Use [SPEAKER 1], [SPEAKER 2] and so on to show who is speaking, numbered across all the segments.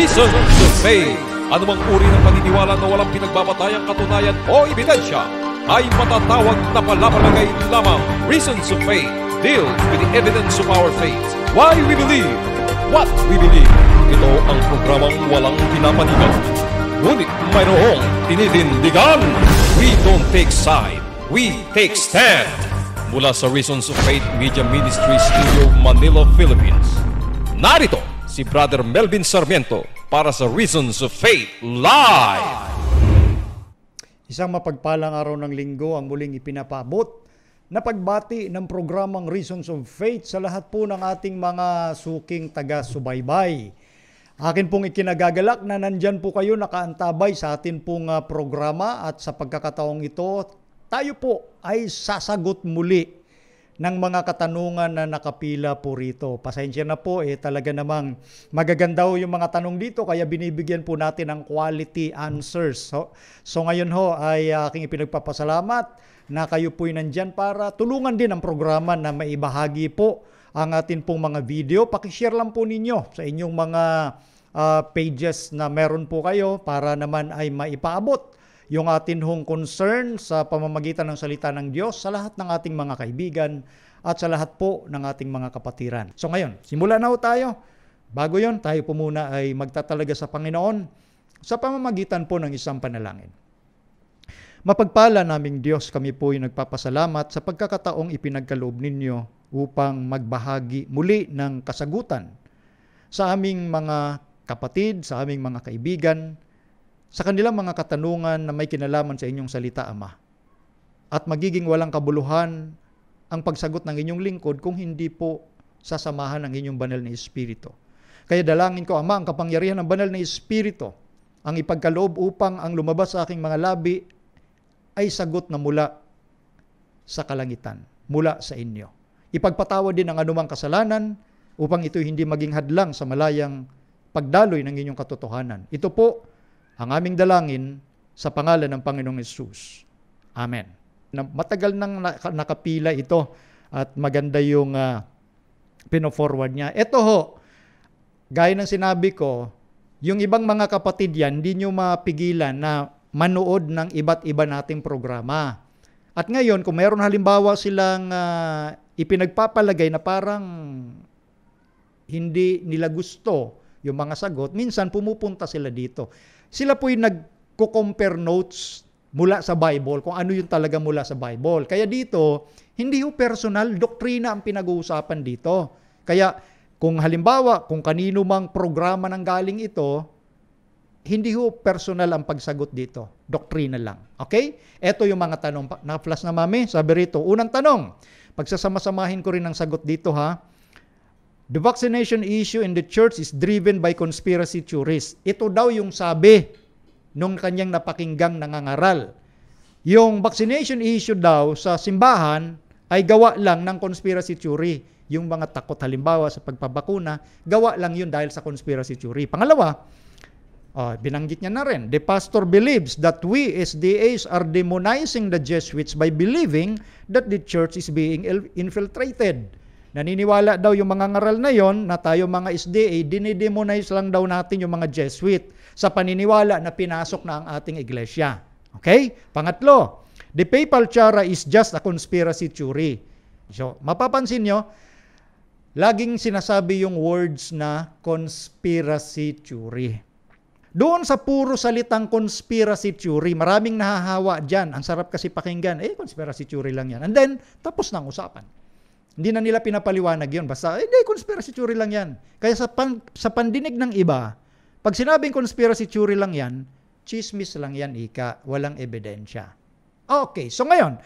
[SPEAKER 1] Reason to Faith. Anumang uri ng paniniwala na walang pinagbabatayang katunayan o ebidensya ay matatawag na palapalagay lamang. Reason of Faith deals with the evidence of our faith. Why we believe, what we believe. Ito ang programang walang pinapanigan. Ngunit mayroong tinitindigan. We don't take side. We take stand. Mula sa Reasons of Faith Media Ministry Studio, Manila, Philippines. Narito si Brother Melvin Sarmiento para sa Reasons of Faith Live. Isang mapagpalang araw ng linggo ang muling ipinapabot na pagbati ng programang Reasons of Faith sa lahat po ng ating mga suking taga-subaybay. Akin pong ikinagagalak na nandyan po kayo nakaantabay sa atin pong ah, programa at sa pagkakataong ito, tayo po ay sasagot muli ng mga katanungan na nakapila po rito. Pasensya na po, eh, talaga namang magaganda ho yung mga tanong dito kaya binibigyan po natin ng quality answers. So, so ngayon ho ay aking ipinagpapasalamat na kayo po'y nandyan para tulungan din ang programa na maibahagi po ang atin pong mga video. Pakishare lang po ninyo sa inyong mga uh, pages na meron po kayo para naman ay maipaabot yung atin hong concern sa pamamagitan ng salita ng Diyos sa lahat ng ating mga kaibigan at sa lahat po ng ating mga kapatiran. So ngayon, simula na tayo. Bago yon, tayo po muna ay magtatalaga sa Panginoon sa pamamagitan po ng isang panalangin. Mapagpala naming Diyos, kami po ay nagpapasalamat sa pagkakataong ipinagkaloob ninyo upang magbahagi muli ng kasagutan sa aming mga kapatid, sa aming mga kaibigan, sa kanilang mga katanungan na may kinalaman sa inyong salita, Ama. At magiging walang kabuluhan ang pagsagot ng inyong lingkod kung hindi po sasamahan ng inyong banal na Espiritu. Kaya dalangin ko, Ama, ang kapangyarihan ng banal na Espiritu, ang ipagkaloob upang ang lumabas sa aking mga labi ay sagot na mula sa kalangitan, mula sa inyo. Ipagpatawad din ang anumang kasalanan upang ito hindi maging hadlang sa malayang pagdaloy ng inyong katotohanan. Ito po ang aming dalangin sa pangalan ng Panginoong Yesus. Amen. Matagal nang nakapila ito at maganda yung uh, pino-forward niya. Ito ho, gaya ng sinabi ko, yung ibang mga kapatid yan, hindi nyo mapigilan na manood ng iba't iba nating programa. At ngayon, kung meron halimbawa silang uh, ipinagpapalagay na parang hindi nila gusto yung mga sagot, minsan pumupunta sila dito sila po yung nagko-compare notes mula sa Bible, kung ano yung talaga mula sa Bible. Kaya dito, hindi yung personal, doktrina ang pinag-uusapan dito. Kaya kung halimbawa, kung kanino mang programa ng galing ito, hindi ho personal ang pagsagot dito. Doktrina lang. Okay? Ito yung mga tanong. na flash na mami. Sabi rito, unang tanong. Pagsasamasamahin ko rin ang sagot dito ha. The vaccination issue in the church is driven by conspiracy theories. Ito daw yung sabi nung kanyang napakinggang nangangaral. Yung vaccination issue daw sa simbahan ay gawa lang ng conspiracy theory. Yung mga takot halimbawa sa pagpabakuna, gawa lang yun dahil sa conspiracy theory. Pangalawa, oh, binanggit niya na rin, the pastor believes that we SDAs are demonizing the Jesuits by believing that the church is being infiltrated. Naniniwala daw yung mga ngaral na yon na tayo mga SDA, eh, dinidemonize lang daw natin yung mga Jesuit sa paniniwala na pinasok na ang ating iglesia. Okay? Pangatlo, the papal chara is just a conspiracy theory. So, mapapansin nyo, laging sinasabi yung words na conspiracy theory. Doon sa puro salitang conspiracy theory, maraming nahahawa dyan. Ang sarap kasi pakinggan, eh, conspiracy theory lang yan. And then, tapos na ang usapan. Hindi na nila pinapaliwanag yun. Basta, hindi, eh, conspiracy theory lang yan. Kaya sa, pan, sa pandinig ng iba, pag sinabing conspiracy theory lang yan, chismis lang yan, ika. Walang ebidensya. Okay, so ngayon,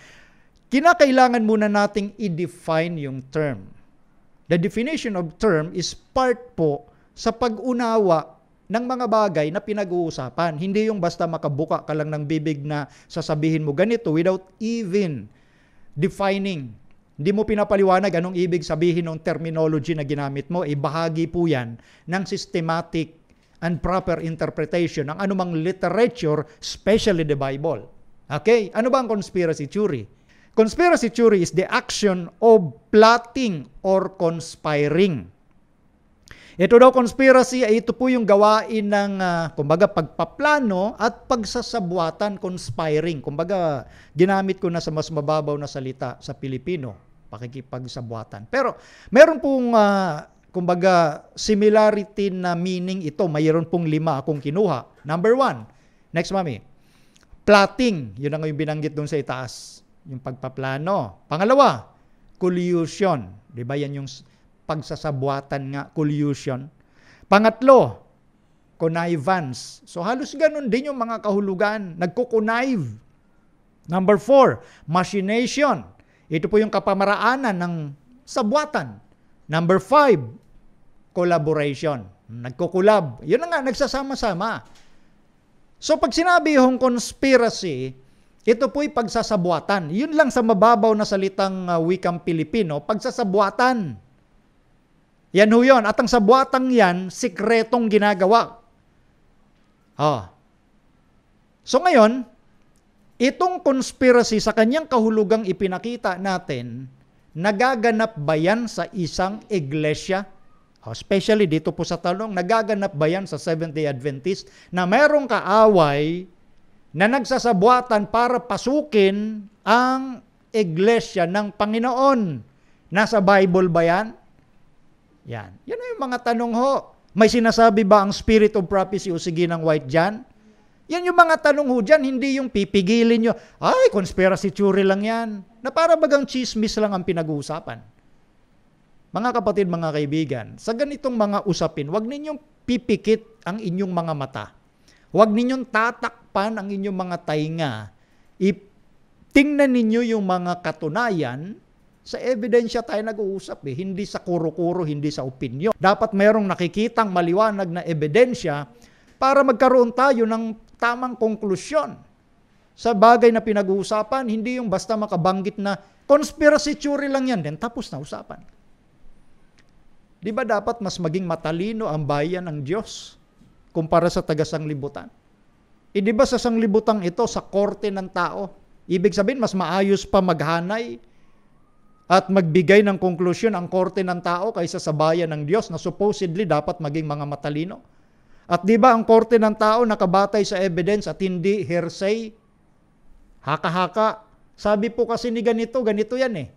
[SPEAKER 1] kinakailangan muna nating i-define yung term. The definition of term is part po sa pag-unawa ng mga bagay na pinag-uusapan. Hindi yung basta makabuka ka lang ng bibig na sasabihin mo ganito without even defining hindi mo pinapaliwanag anong ibig sabihin ng terminology na ginamit mo. Ibahagi po yan ng systematic and proper interpretation ng anumang literature, especially the Bible. Okay? Ano ba ang conspiracy theory? Conspiracy theory is the action of plotting or conspiring. Ito daw conspiracy ay ito po yung gawain ng uh, kumbaga pagpaplano at pagsasabwatan conspiring. Kumbaga ginamit ko na sa mas mababaw na salita sa Pilipino pakikipagsabwatan. Pero meron pong uh, kumbaga similarity na meaning ito. Mayroon pong lima akong kinuha. Number one, next mami, plotting. Yun ang yung binanggit doon sa itaas. Yung pagpaplano. Pangalawa, collusion. Di ba yan yung pagsasabwatan nga, collusion. Pangatlo, connivance. So halos ganun din yung mga kahulugan. Nagkukunive. Number four, machination. Ito po yung kapamaraanan ng sabwatan. Number five, collaboration. Nagkukulab. Yun na nga, nagsasama-sama. So pag sinabi yung conspiracy, ito po'y pagsasabwatan. Yun lang sa mababaw na salitang uh, wikang Pilipino, pagsasabwatan. Yan ho yun. At ang sabwatang yan, sikretong ginagawa. Oh. So ngayon, Itong conspiracy sa kanyang kahulugang ipinakita natin, nagaganap ba yan sa isang iglesia? Oh, especially dito po sa tanong, nagaganap ba yan sa Seventh-day Adventist na mayroong kaaway na nagsasabuatan para pasukin ang iglesia ng Panginoon? Nasa Bible ba yan? Yan. Yan yung mga tanong ho. May sinasabi ba ang spirit of prophecy o sige ng White John? Yan yung mga tanong ho dyan, hindi yung pipigilin nyo, ay, conspiracy theory lang yan, na para bagang chismis lang ang pinag-uusapan. Mga kapatid, mga kaibigan, sa ganitong mga usapin, wag ninyong pipikit ang inyong mga mata. Huwag ninyong tatakpan ang inyong mga tainga. Tingnan ninyo yung mga katunayan sa ebidensya tayo nag-uusap eh, hindi sa kuro-kuro, hindi sa opinyon. Dapat mayroong nakikitang maliwanag na ebidensya para magkaroon tayo ng tamang konklusyon sa bagay na pinag-uusapan, hindi yung basta makabanggit na conspiracy theory lang yan, then tapos na usapan. Di ba dapat mas maging matalino ang bayan ng Diyos kumpara sa taga-sanglibutan? E di ba sa sanglibutan ito, sa korte ng tao, ibig sabihin mas maayos pa maghanay at magbigay ng konklusyon ang korte ng tao kaysa sa bayan ng Diyos na supposedly dapat maging mga matalino? At di ba ang korte ng tao nakabatay sa evidence at hindi hearsay? Haka-haka. Sabi po kasi ni ganito, ganito yan eh.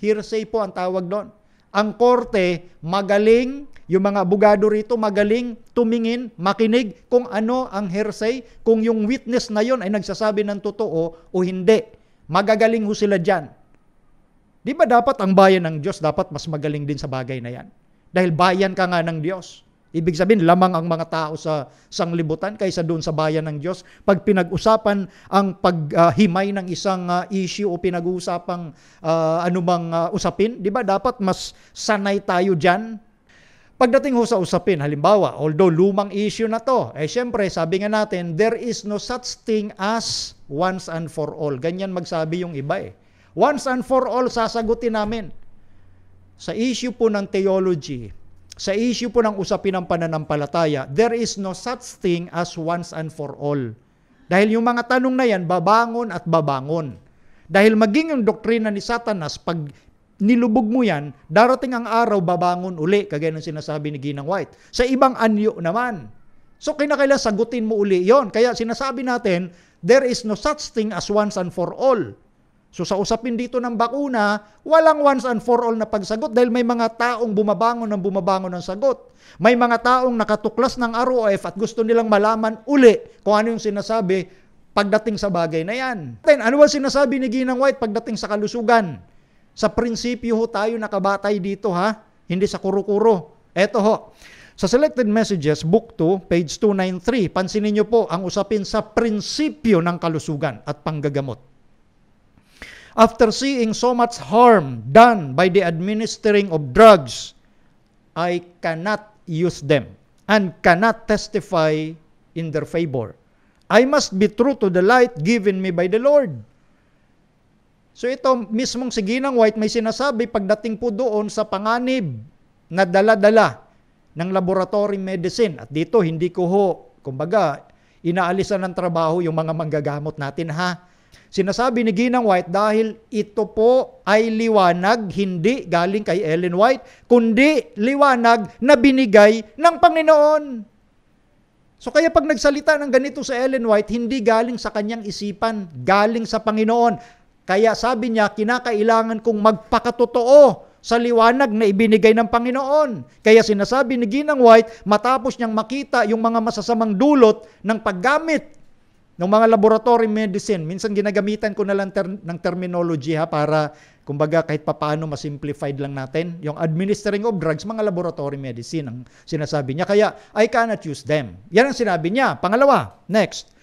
[SPEAKER 1] Hearsay po ang tawag doon. Ang korte, magaling, yung mga abogado rito, magaling tumingin, makinig kung ano ang hearsay, kung yung witness na yon ay nagsasabi ng totoo o hindi. Magagaling ho sila dyan. Di ba dapat ang bayan ng Diyos, dapat mas magaling din sa bagay na yan? Dahil bayan ka nga ng Diyos. Ibig sabihin, lamang ang mga tao sa sanglibutan kaysa doon sa bayan ng Diyos. Pag pinag-usapan ang paghimay uh, ng isang uh, issue o pinag-uusapang uh, anumang uh, usapin, di ba dapat mas sanay tayo dyan Pagdating ho sa usapin, halimbawa, although lumang issue na to, eh syempre, sabi nga natin, there is no such thing as once and for all. Ganyan magsabi yung iba eh. Once and for all, sasagutin namin. Sa issue po ng theology, sa issue po ng usapin ng pananampalataya, there is no such thing as once and for all. Dahil yung mga tanong na yan, babangon at babangon. Dahil maging yung doktrina ni Satanas, pag nilubog mo yan, darating ang araw, babangon uli, kagaya ng sinasabi ni Ginang White. Sa ibang anyo naman. So kinakailan sagutin mo uli yon. Kaya sinasabi natin, there is no such thing as once and for all. So sa usapin dito ng bakuna, walang once and for all na pagsagot dahil may mga taong bumabangon ng bumabangon ng sagot. May mga taong nakatuklas ng ROF at gusto nilang malaman uli kung ano yung sinasabi pagdating sa bagay na yan. Then, ano ang sinasabi ni Ginang White pagdating sa kalusugan? Sa prinsipyo ho tayo nakabatay dito ha, hindi sa kuro-kuro. Eto ho, sa Selected Messages, Book 2, page 293, pansinin niyo po ang usapin sa prinsipyo ng kalusugan at panggagamot after seeing so much harm done by the administering of drugs, I cannot use them and cannot testify in their favor. I must be true to the light given me by the Lord. So ito mismong si Ginang White may sinasabi pagdating po doon sa panganib na dala-dala ng laboratory medicine. At dito hindi ko ho, kumbaga, inaalisan ng trabaho yung mga manggagamot natin ha. Sinasabi ni Ginang White dahil ito po ay liwanag hindi galing kay Ellen White, kundi liwanag na binigay ng Panginoon. So kaya pag nagsalita ng ganito sa Ellen White, hindi galing sa kanyang isipan, galing sa Panginoon. Kaya sabi niya, kinakailangan kong magpakatotoo sa liwanag na ibinigay ng Panginoon. Kaya sinasabi ni Ginang White, matapos niyang makita yung mga masasamang dulot ng paggamit ng mga laboratory medicine, minsan ginagamitan ko na lang ter- ng terminology ha para kumbaga kahit papaano masimplified lang natin. Yung administering of drugs, mga laboratory medicine ang sinasabi niya. Kaya I cannot use them. Yan ang sinabi niya. Pangalawa, next.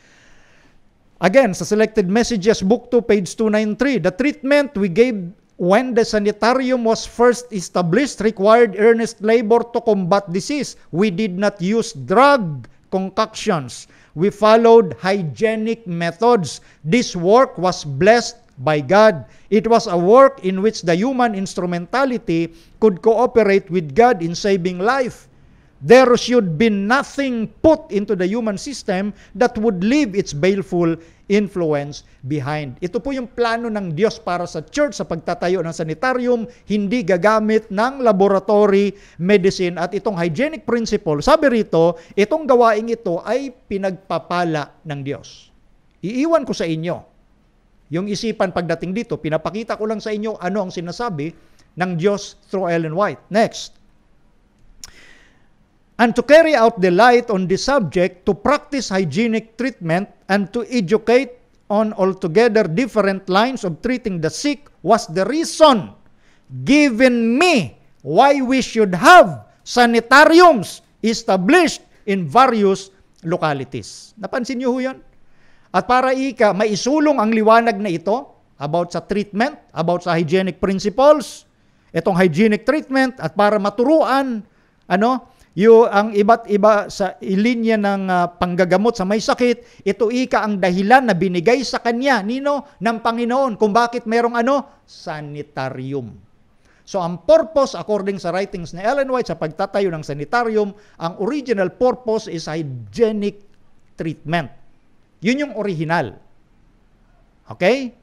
[SPEAKER 1] Again, sa Selected Messages, Book 2, page 293, the treatment we gave when the sanitarium was first established required earnest labor to combat disease. We did not use drug concoctions We followed hygienic methods. This work was blessed by God. It was a work in which the human instrumentality could cooperate with God in saving life. There should be nothing put into the human system that would leave its baleful influence behind. Ito po yung plano ng Diyos para sa church sa pagtatayo ng sanitarium, hindi gagamit ng laboratory medicine at itong hygienic principle. Sabi rito, itong gawaing ito ay pinagpapala ng Diyos. Iiwan ko sa inyo yung isipan pagdating dito. Pinapakita ko lang sa inyo ano ang sinasabi ng Diyos through Ellen White. Next and to carry out the light on the subject to practice hygienic treatment and to educate on altogether different lines of treating the sick was the reason given me why we should have sanitariums established in various localities. Napansin niyo ho yan? At para ika, maisulong ang liwanag na ito about sa treatment, about sa hygienic principles, itong hygienic treatment, at para maturuan ano, yung ang iba't iba sa ilinya ng uh, panggagamot sa may sakit, ito ika ang dahilan na binigay sa kanya nino ng Panginoon kung bakit merong ano sanitarium. So ang purpose according sa writings ni Ellen White sa pagtatayo ng sanitarium, ang original purpose is hygienic treatment. Yun yung original. Okay?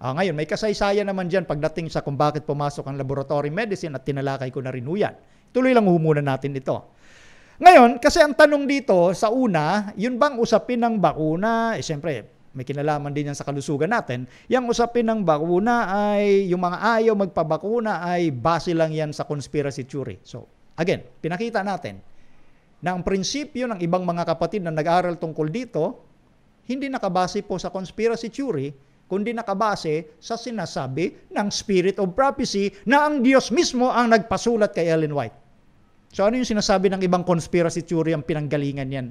[SPEAKER 1] Ah, ngayon, may kasaysayan naman dyan pagdating sa kung bakit pumasok ang laboratory medicine at tinalakay ko na rin yan. Tuloy lang muna natin ito. Ngayon, kasi ang tanong dito sa una, yun bang usapin ng bakuna? Eh, siyempre, may kinalaman din yan sa kalusugan natin. Yang usapin ng bakuna ay, yung mga ayaw magpabakuna ay base lang yan sa conspiracy theory. So, again, pinakita natin na ang prinsipyo ng ibang mga kapatid na nag-aral tungkol dito, hindi nakabase po sa conspiracy theory, kundi nakabase sa sinasabi ng spirit of prophecy na ang Diyos mismo ang nagpasulat kay Ellen White. So ano yung sinasabi ng ibang conspiracy theory ang pinanggalingan yan?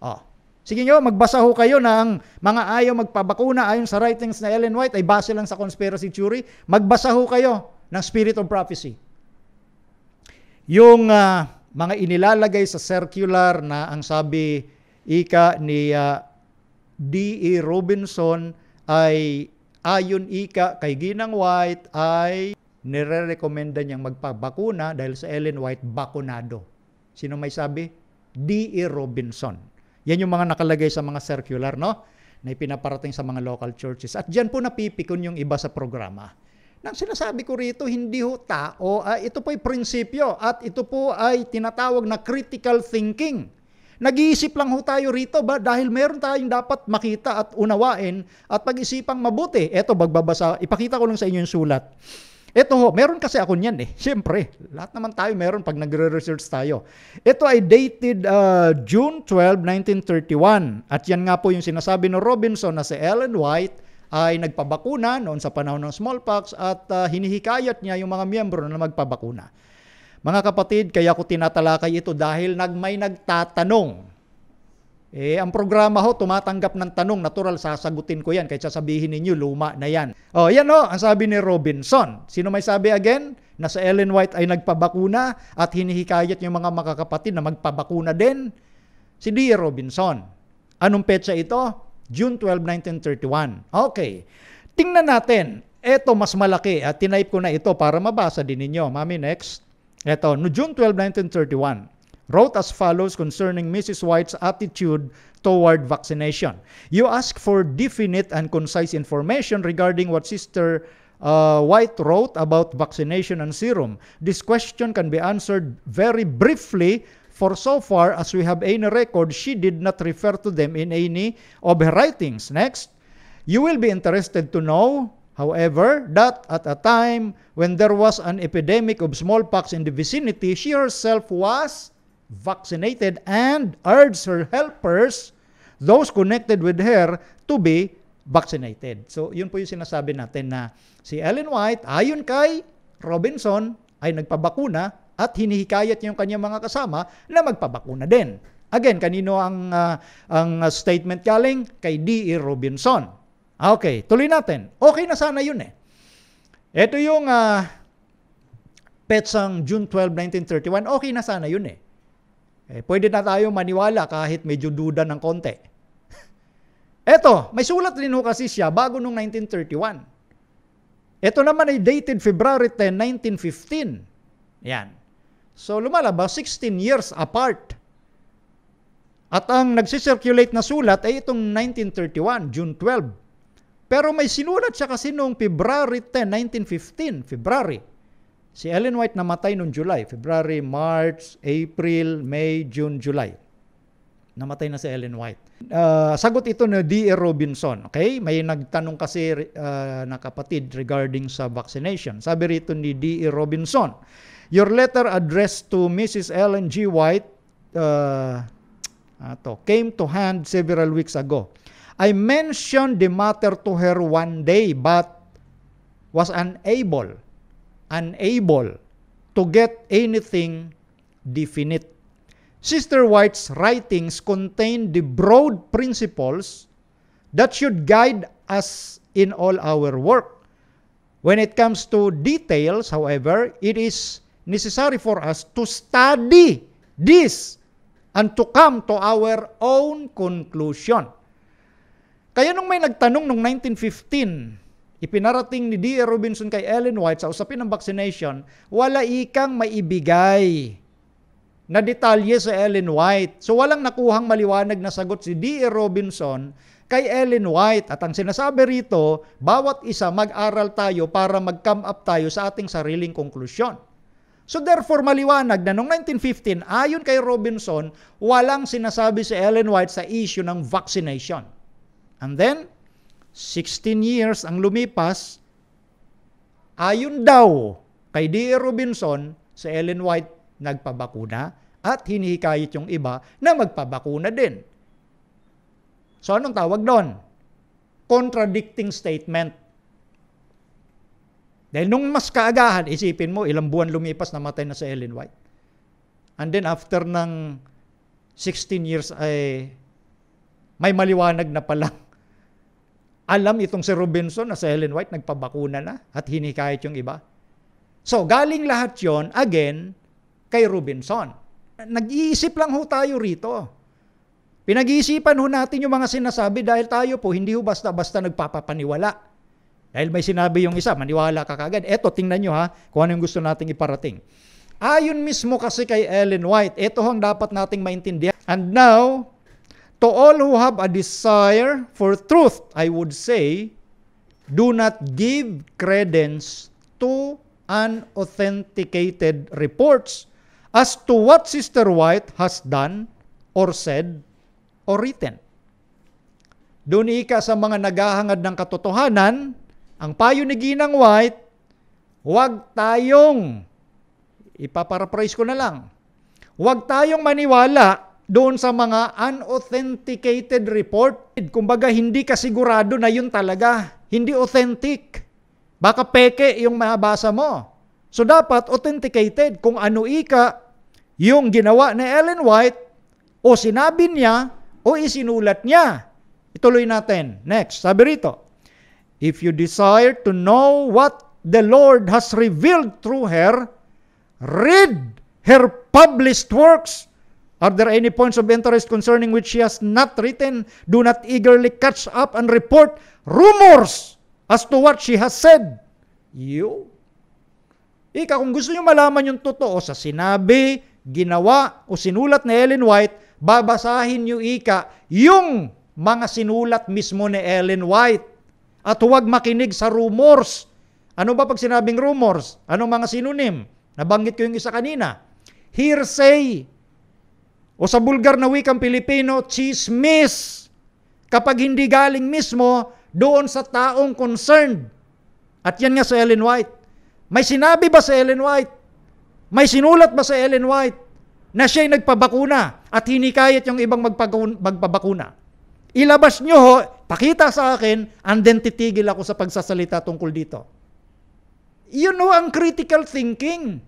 [SPEAKER 1] Oh. Ah. Sige nyo, magbasa ho kayo ng mga ayaw magpabakuna ayon sa writings na Ellen White ay base lang sa conspiracy theory. Magbasa ho kayo ng Spirit of Prophecy. Yung uh, mga inilalagay sa circular na ang sabi ika ni uh, ah, D.E. Robinson ay ayon ika kay Ginang White ay nire-recommenda niyang magpabakuna dahil sa Ellen White, bakunado. Sino may sabi? D.E. Robinson. Yan yung mga nakalagay sa mga circular, no? Na ipinaparating sa mga local churches. At diyan po napipikon yung iba sa programa. Nang sinasabi ko rito, hindi ho tao, uh, ito po ay prinsipyo at ito po ay tinatawag na critical thinking. Nag-iisip lang ho tayo rito ba dahil meron tayong dapat makita at unawain at pag-isipang mabuti. Eto, bagbabasa, ipakita ko lang sa inyo yung sulat. Ito ho, meron kasi ako niyan eh. Siyempre, lahat naman tayo meron pag nagre-research tayo. Ito ay dated uh, June 12, 1931. At yan nga po yung sinasabi ng Robinson na si Ellen White ay nagpabakuna noon sa panahon ng smallpox at uh, hinihikayat niya yung mga miyembro na magpabakuna. Mga kapatid, kaya ko tinatalakay ito dahil may nagtatanong eh, ang programa ho, tumatanggap ng tanong, natural, sasagutin ko yan, Kahit sasabihin ninyo, luma na yan. O, oh, yan ho, ang sabi ni Robinson. Sino may sabi again? Na sa Ellen White ay nagpabakuna at hinihikayat yung mga makakapatid na magpabakuna din? Si D. Robinson. Anong petsa ito? June 12, 1931. Okay. Tingnan natin. Ito mas malaki at tinype ko na ito para mabasa din ninyo. Mami, next. Ito, no June 12, 1931 wrote as follows concerning Mrs. White's attitude toward vaccination. You ask for definite and concise information regarding what Sister uh, White wrote about vaccination and serum. This question can be answered very briefly for so far as we have any record, she did not refer to them in any of her writings. Next, you will be interested to know However, that at a time when there was an epidemic of smallpox in the vicinity, she herself was vaccinated and urged her helpers, those connected with her, to be vaccinated. So, yun po yung sinasabi natin na si Ellen White, ayon kay Robinson, ay nagpabakuna at hinihikayat yung kanyang mga kasama na magpabakuna din. Again, kanino ang, uh, ang statement galing? Kay D.E. Robinson. Ah, okay, tuloy natin. Okay na sana yun eh. Ito yung uh, petsang June 12, 1931. Okay na sana yun eh. Eh, pwede na tayo maniwala kahit medyo duda ng konti. Eto, may sulat din ho kasi siya bago noong 1931. Ito naman ay dated February 10, 1915. Yan. So lumalabas 16 years apart. At ang nagsisirculate na sulat ay itong 1931, June 12. Pero may sinulat siya kasi noong February 10, 1915, February. Si Ellen White namatay noong July, February, March, April, May, June, July. Namatay na si Ellen White. Uh, sagot ito ni D.E. Robinson. Okay? May nagtanong kasi uh, na kapatid regarding sa vaccination. Sabi rito ni D.E. Robinson, Your letter addressed to Mrs. Ellen G. White uh, ato, came to hand several weeks ago. I mentioned the matter to her one day but was unable unable to get anything definite. Sister White's writings contain the broad principles that should guide us in all our work. When it comes to details, however, it is necessary for us to study this and to come to our own conclusion. Kaya nung may nagtanong nung 1915 ipinarating ni D.A. Robinson kay Ellen White sa usapin ng vaccination, wala ikang maibigay na detalye sa Ellen White. So walang nakuhang maliwanag na sagot si D.A. Robinson kay Ellen White. At ang sinasabi rito, bawat isa mag-aral tayo para mag-come up tayo sa ating sariling konklusyon. So therefore maliwanag na noong 1915, ayon kay Robinson, walang sinasabi si Ellen White sa issue ng vaccination. And then, 16 years ang lumipas, ayon daw kay D.A. Robinson sa Ellen White nagpabakuna at hinihikayat yung iba na magpabakuna din. So anong tawag doon? Contradicting statement. Dahil nung mas kaagahan, isipin mo, ilang buwan lumipas na matay na sa Ellen White. And then after ng 16 years ay may maliwanag na palang alam itong si Robinson na si Helen White nagpabakuna na at hinikayat yung iba. So, galing lahat yon again, kay Robinson. Nag-iisip lang ho tayo rito. Pinag-iisipan ho natin yung mga sinasabi dahil tayo po hindi ho basta-basta nagpapapaniwala. Dahil may sinabi yung isa, maniwala ka kagad. Eto, tingnan nyo ha, kung ano yung gusto nating iparating. Ayon mismo kasi kay Ellen White, ito ang dapat nating maintindihan. And now, To all who have a desire for truth, I would say, do not give credence to unauthenticated reports as to what Sister White has done or said or written. Doon ika sa mga naghahangad ng katotohanan, ang payo ni Ginang White, huwag tayong, ipaparaphrase ko na lang, huwag tayong maniwala doon sa mga unauthenticated report. Kumbaga, hindi kasigurado na yun talaga. Hindi authentic. Baka peke yung mabasa mo. So dapat authenticated kung ano ika yung ginawa ni Ellen White o sinabi niya o isinulat niya. Ituloy natin. Next, sabi rito, If you desire to know what the Lord has revealed through her, read her published works Are there any points of interest concerning which she has not written? Do not eagerly catch up and report rumors as to what she has said. You. Ika, kung gusto nyo malaman yung totoo sa sinabi, ginawa, o sinulat ni Ellen White, babasahin nyo, Ika, yung mga sinulat mismo ni Ellen White. At huwag makinig sa rumors. Ano ba pag sinabing rumors? Ano mga sinunim? Nabanggit ko yung isa kanina. Hearsay o sa bulgar na wikang Pilipino, chismis kapag hindi galing mismo doon sa taong concerned. At yan nga sa Ellen White. May sinabi ba sa Ellen White? May sinulat ba sa Ellen White na siya'y nagpabakuna at hinikayat yung ibang magpabakuna? Ilabas nyo ho, pakita sa akin, and then titigil ako sa pagsasalita tungkol dito. Yun know, ang critical thinking.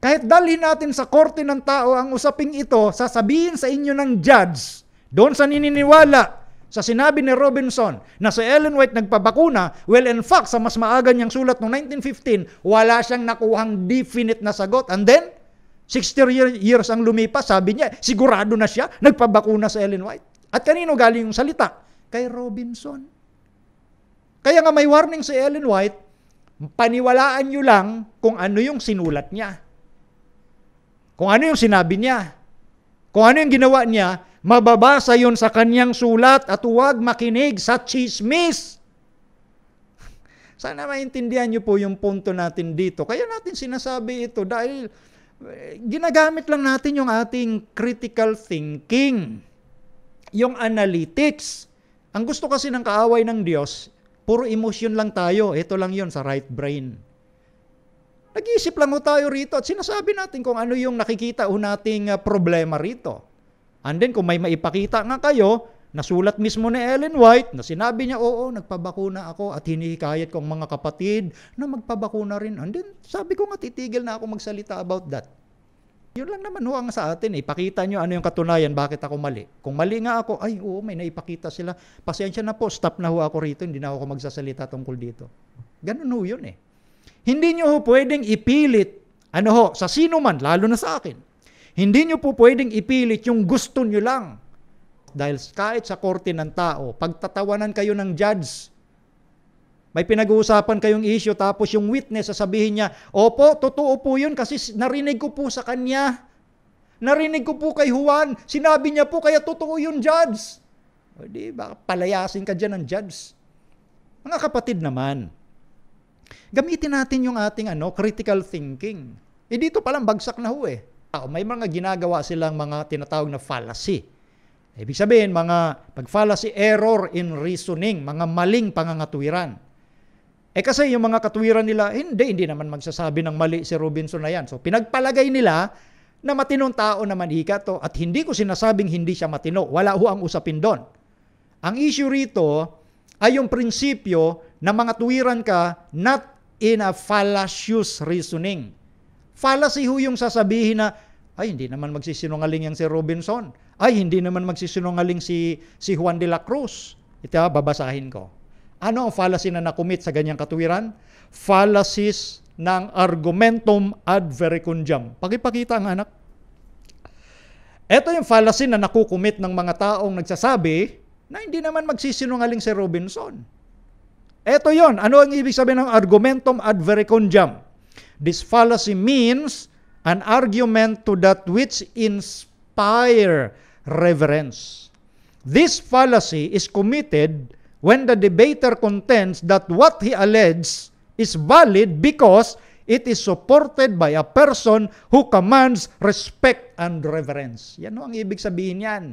[SPEAKER 1] Kahit dalhin natin sa korte ng tao ang usaping ito, sasabihin sa inyo ng judge, doon sa nininiwala sa sinabi ni Robinson na si Ellen White nagpabakuna, well in fact, sa mas maaga niyang sulat noong 1915, wala siyang nakuhang definite na sagot. And then, 60 years ang lumipas, sabi niya, sigurado na siya, nagpabakuna sa Ellen White. At kanino galing yung salita? Kay Robinson. Kaya nga may warning si Ellen White, paniwalaan niyo lang kung ano yung sinulat niya. Kung ano yung sinabi niya, kung ano yung ginawa niya, mababasa yon sa kanyang sulat at huwag makinig sa chismis. Sana maintindihan niyo po yung punto natin dito. Kaya natin sinasabi ito dahil eh, ginagamit lang natin yung ating critical thinking, yung analytics. Ang gusto kasi ng kaaway ng Diyos, puro emotion lang tayo. Ito lang yon sa right brain. Nag-iisip lang tayo rito at sinasabi natin kung ano yung nakikita ho nating ah, problema rito. And then kung may maipakita nga kayo, nasulat mismo ni Ellen White na sinabi niya, oo, nagpabakuna ako at hinihikayat kong mga kapatid na magpabakuna rin. And then sabi ko nga, titigil na ako magsalita about that. Yun lang naman ho ang sa atin. Ipakita eh. niyo ano yung katunayan, bakit ako mali. Kung mali nga ako, ay oo, may naipakita sila. Pasensya na po, stop na ho ako rito, hindi na ako magsasalita tungkol dito. Ganun ho yun eh. Hindi nyo ho pwedeng ipilit, ano ho, sa sino man, lalo na sa akin. Hindi nyo po pwedeng ipilit yung gusto nyo lang. Dahil kahit sa korte ng tao, pagtatawanan kayo ng judge, may pinag-uusapan kayong issue tapos yung witness sasabihin niya, Opo, totoo po yun kasi narinig ko po sa kanya. Narinig ko po kay Juan, sinabi niya po kaya totoo yun, judge. O di, baka palayasin ka dyan ng judge. Mga kapatid naman, Gamitin natin yung ating ano, critical thinking. E dito palang bagsak na ho eh. Oh, may mga ginagawa silang mga tinatawag na fallacy. Ibig sabihin, mga pag fallacy, error in reasoning, mga maling pangangatwiran. Eh kasi yung mga katwiran nila, hindi, hindi naman magsasabi ng mali si Robinson na yan. So pinagpalagay nila na matinong tao naman hika to at hindi ko sinasabing hindi siya matino. Wala ho ang usapin doon. Ang issue rito, ay yung prinsipyo na mga tuwiran ka not in a fallacious reasoning. Fallacy ho yung sasabihin na, ay hindi naman magsisinungaling yan si Robinson. Ay hindi naman magsisinungaling si, si Juan de la Cruz. Ito babasahin ko. Ano ang fallacy na nakumit sa ganyang katuwiran? Fallacies ng argumentum ad vericundiam. Pakipakita ang anak. Ito yung fallacy na nakukumit ng mga taong nagsasabi na hindi naman magsisinungaling si Robinson. Eto yon. Ano ang ibig sabihin ng argumentum ad verecundiam? This fallacy means an argument to that which inspire reverence. This fallacy is committed when the debater contends that what he alleges is valid because it is supported by a person who commands respect and reverence. Yan ang ibig sabihin yan.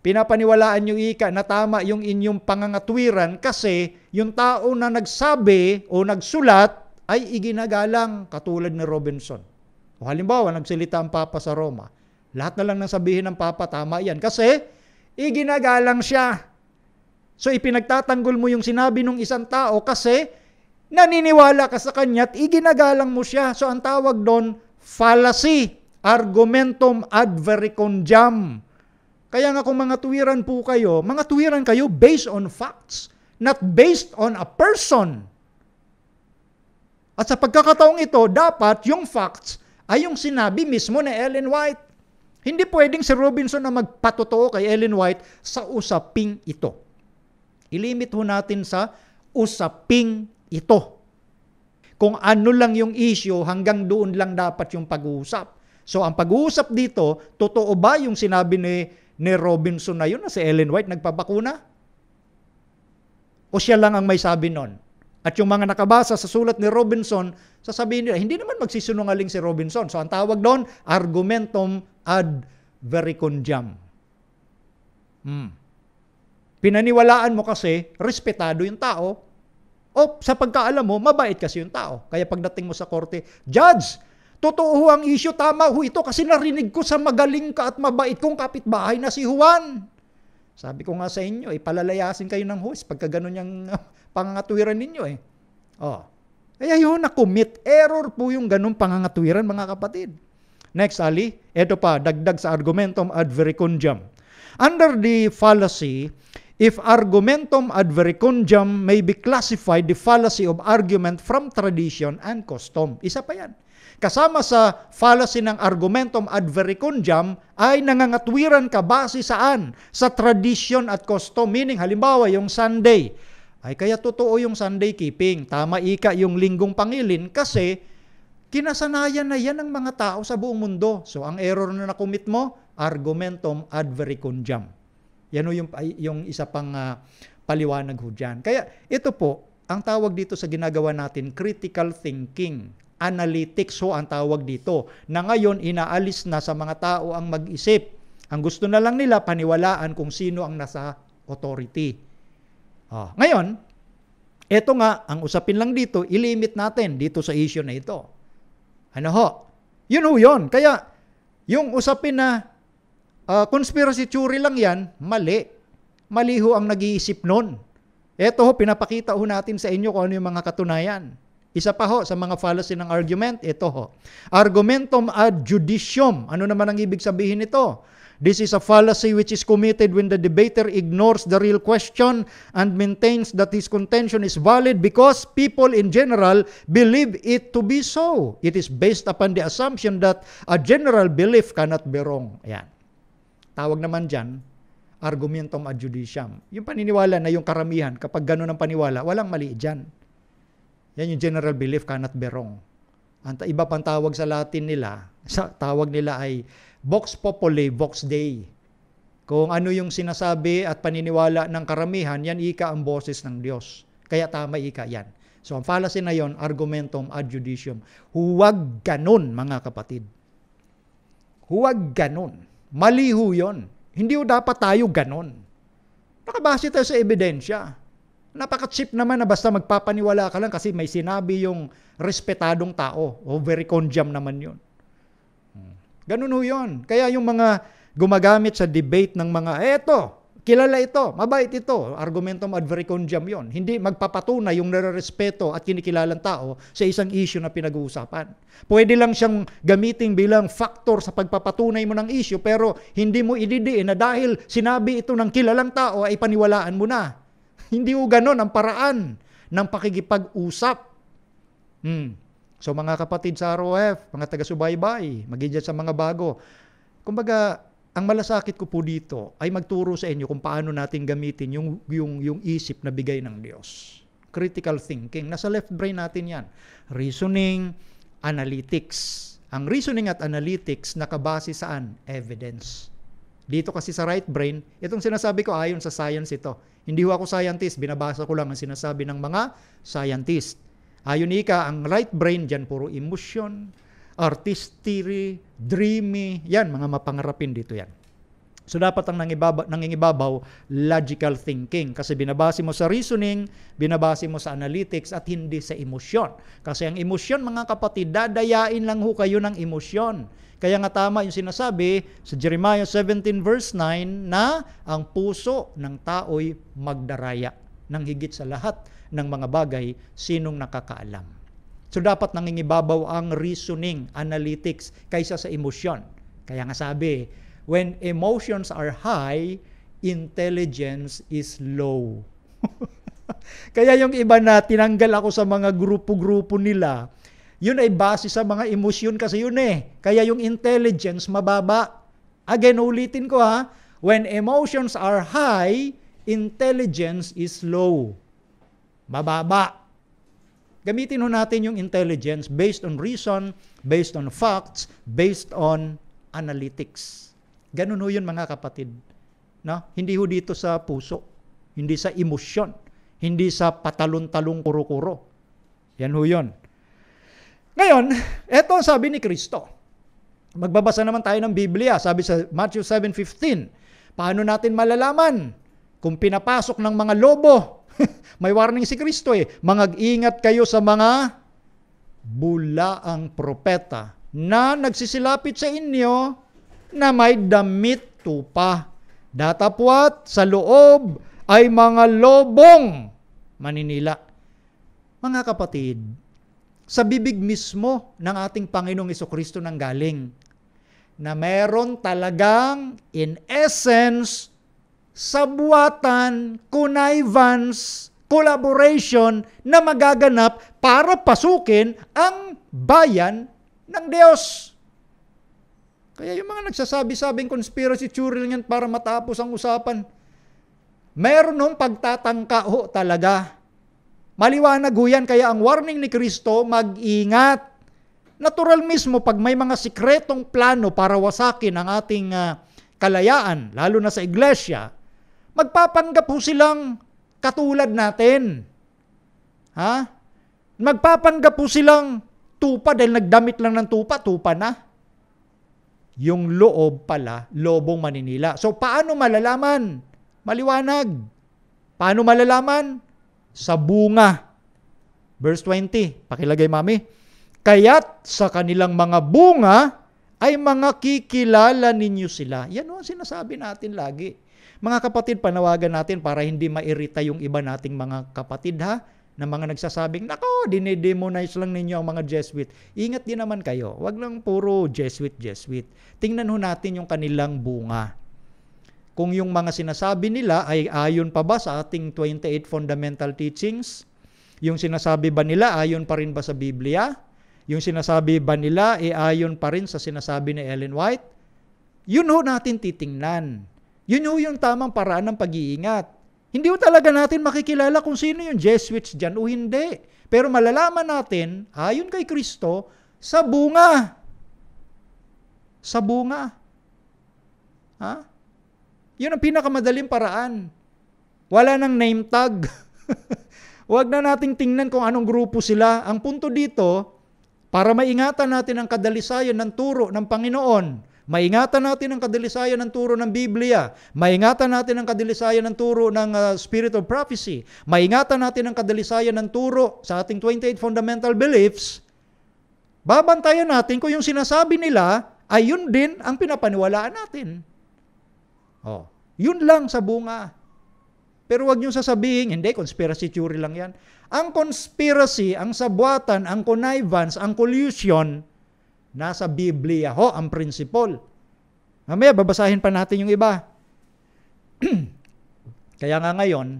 [SPEAKER 1] Pinapaniwalaan nyo ika na tama yung inyong pangangatwiran kasi yung tao na nagsabi o nagsulat ay iginagalang katulad ni Robinson. O halimbawa, nagsalita ang Papa sa Roma. Lahat na lang nang sabihin ng Papa, tama yan. Kasi iginagalang siya. So ipinagtatanggol mo yung sinabi ng isang tao kasi naniniwala ka sa kanya at iginagalang mo siya. So ang tawag doon, fallacy, argumentum ad vericondiam kaya nga kung mga tuwiran po kayo, mga tuwiran kayo based on facts, not based on a person. At sa pagkakataong ito, dapat yung facts ay yung sinabi mismo ni Ellen White. Hindi pwedeng si Robinson na magpatotoo kay Ellen White sa usaping ito. Ilimit ho natin sa usaping ito. Kung ano lang yung issue, hanggang doon lang dapat yung pag-uusap. So ang pag-uusap dito, totoo ba yung sinabi ni ni Robinson na yun na si Ellen White nagpabakuna? O siya lang ang may sabi nun? At yung mga nakabasa sa sulat ni Robinson, sasabihin nila, hindi naman magsisinungaling si Robinson. So ang tawag doon, argumentum ad vericundiam. Hmm. Pinaniwalaan mo kasi, respetado yung tao. O sa pagkaalam mo, mabait kasi yung tao. Kaya pagdating mo sa korte, Judge, Totoo ho ang issue, tama ho ito kasi narinig ko sa magaling ka at mabait kong kapitbahay na si Juan. Sabi ko nga sa inyo, eh, kayo ng host pagka ganun yung ah, pangangatwiran ninyo eh. Oh. Ay ayun, na-commit error po yung ganun pangangatwiran mga kapatid. Next, Ali, ito pa, dagdag sa argumentum ad vericundiam. Under the fallacy, if argumentum ad vericundiam may be classified the fallacy of argument from tradition and custom. Isa pa yan kasama sa fallacy ng argumentum ad vericundiam ay nangangatwiran ka base saan? Sa tradition at custom. Meaning, halimbawa, yung Sunday. Ay kaya totoo yung Sunday keeping. Tama ika yung linggong pangilin kasi kinasanayan na yan ng mga tao sa buong mundo. So ang error na nakumit mo, argumentum ad vericundiam. Yan o yung, yung isa pang uh, paliwanag ho dyan. Kaya ito po, ang tawag dito sa ginagawa natin, critical thinking analytics ho ang tawag dito, na ngayon inaalis na sa mga tao ang mag-isip. Ang gusto na lang nila paniwalaan kung sino ang nasa authority. Oh, ngayon, eto nga, ang usapin lang dito, ilimit natin dito sa issue na ito. Ano ho? Yun ho yun. Kaya, yung usapin na uh, conspiracy theory lang yan, mali. Mali ho ang nag-iisip nun. Eto ho, pinapakita ho natin sa inyo kung ano yung mga katunayan. Isa pa ho sa mga fallacy ng argument, ito ho. Argumentum ad judicium. Ano naman ang ibig sabihin nito? This is a fallacy which is committed when the debater ignores the real question and maintains that his contention is valid because people in general believe it to be so. It is based upon the assumption that a general belief cannot be wrong. Ayan. Tawag naman dyan, argumentum ad judicium. Yung paniniwala na yung karamihan, kapag ganun ang paniwala, walang mali dyan. Yan yung general belief cannot be wrong. Ang iba pang tawag sa Latin nila, sa tawag nila ay vox populi, vox dei. Kung ano yung sinasabi at paniniwala ng karamihan, yan ika ang boses ng Diyos. Kaya tama ika yan. So ang fallacy na yon, argumentum ad judicium. Huwag ganun mga kapatid. Huwag ganun. Mali ho yun. Hindi ho dapat tayo ganun. Nakabase tayo sa ebidensya. Napaka-cheap naman na basta magpapaniwala ka lang kasi may sinabi yung respetadong tao. O oh, very conjam naman yun. Hmm. Ganun ho yun. Kaya yung mga gumagamit sa debate ng mga, eto, kilala ito, mabait ito, argumentum ad vericundiam yon. Hindi magpapatunay yung nare at kinikilalang tao sa isang issue na pinag-uusapan. Pwede lang siyang gamitin bilang factor sa pagpapatunay mo ng issue pero hindi mo ididiin na dahil sinabi ito ng kilalang tao ay paniwalaan mo na. Hindi ho ganon ang paraan ng pakikipag-usap. Hmm. So mga kapatid sa ROF, mga taga-subaybay, magiging sa mga bago. Kumbaga, ang malasakit ko po dito ay magturo sa inyo kung paano natin gamitin yung, yung, yung isip na bigay ng Diyos. Critical thinking. Nasa left brain natin yan. Reasoning, analytics. Ang reasoning at analytics nakabase saan? Evidence. Dito kasi sa right brain, itong sinasabi ko ayon sa science ito. Hindi ho ako scientist, binabasa ko lang ang sinasabi ng mga scientist. Ayon ika, ang right brain dyan puro emotion, artistry, dreamy, yan mga mapangarapin dito yan. So dapat ang nangibabaw, nangingibabaw logical thinking kasi binabase mo sa reasoning, binabase mo sa analytics at hindi sa emosyon. Kasi ang emosyon mga kapatid, dadayain lang ho kayo ng emosyon. Kaya nga tama yung sinasabi sa Jeremiah 17 verse 9 na ang puso ng tao'y magdaraya ng higit sa lahat ng mga bagay sinong nakakaalam. So dapat nangingibabaw ang reasoning, analytics kaysa sa emosyon. Kaya nga sabi, when emotions are high, intelligence is low. Kaya yung iba na tinanggal ako sa mga grupo-grupo nila, yun ay base sa mga emosyon kasi yun eh. Kaya yung intelligence mababa. Again, ulitin ko ha, when emotions are high, intelligence is low. Mababa. Gamitin ho natin yung intelligence based on reason, based on facts, based on analytics. Ganun ho yun mga kapatid. No? Hindi ho dito sa puso. Hindi sa emosyon. Hindi sa patalon-talong kuro-kuro. Yan ho yun. Ngayon, eto ang sabi ni Kristo. Magbabasa naman tayo ng Biblia. Sabi sa Matthew 7.15, paano natin malalaman kung pinapasok ng mga lobo? May warning si Kristo eh. Mangag-ingat kayo sa mga bulaang propeta na nagsisilapit sa inyo na may damit tupa. Datapwat sa loob ay mga lobong maninila. Mga kapatid, sa bibig mismo ng ating Panginoong Kristo nang galing na meron talagang in essence sabuatan, connivance, collaboration na magaganap para pasukin ang bayan ng Diyos. Kaya yung mga nagsasabi-sabing conspiracy theory lang yan para matapos ang usapan, meron nung pagtatangka ho talaga. Maliwanag ho yan, kaya ang warning ni Kristo, mag-ingat. Natural mismo pag may mga sikretong plano para wasakin ang ating uh, kalayaan, lalo na sa iglesia, magpapanggap ho silang katulad natin. Ha? Magpapanggap po silang tupa dahil nagdamit lang ng tupa, tupa na yung loob pala, lobong maninila. So paano malalaman? Maliwanag. Paano malalaman? Sa bunga. Verse 20, pakilagay mami. Kaya't sa kanilang mga bunga ay mga kikilala ninyo sila. Yan ang sinasabi natin lagi. Mga kapatid, panawagan natin para hindi mairita yung iba nating mga kapatid ha na mga nagsasabing, nako, dinedemonize lang ninyo ang mga Jesuit. Ingat din naman kayo. Huwag lang puro Jesuit, Jesuit. Tingnan ho natin yung kanilang bunga. Kung yung mga sinasabi nila ay ayon pa ba sa ating 28 fundamental teachings? Yung sinasabi ba nila ayon pa rin ba sa Biblia? Yung sinasabi ba nila ay e ayon pa rin sa sinasabi ni Ellen White? Yun ho natin titingnan. Yun ho yung tamang paraan ng pag-iingat. Hindi mo talaga natin makikilala kung sino yung Jesuits dyan o hindi. Pero malalaman natin, ayon kay Kristo, sa bunga. Sa bunga. Ha? Yun ang pinakamadaling paraan. Wala nang name tag. Huwag na nating tingnan kung anong grupo sila. Ang punto dito, para maingatan natin ang kadalisayan ng turo ng Panginoon, Maingatan natin ang kadilisayan ng turo ng Biblia. Maingatan natin ang kadilisayan ng turo ng uh, Spirit of Prophecy. Maingatan natin ang kadilisayan ng turo sa ating 28 fundamental beliefs. Babantayan natin kung yung sinasabi nila ay yun din ang pinapaniwalaan natin. Oh, yun lang sa bunga. Pero wag niyo sasabihin, hindi, conspiracy theory lang yan. Ang conspiracy, ang sabwatan, ang connivance, ang collusion, Nasa Biblia ho ang principle. Mamaya babasahin pa natin yung iba. Kaya nga ngayon,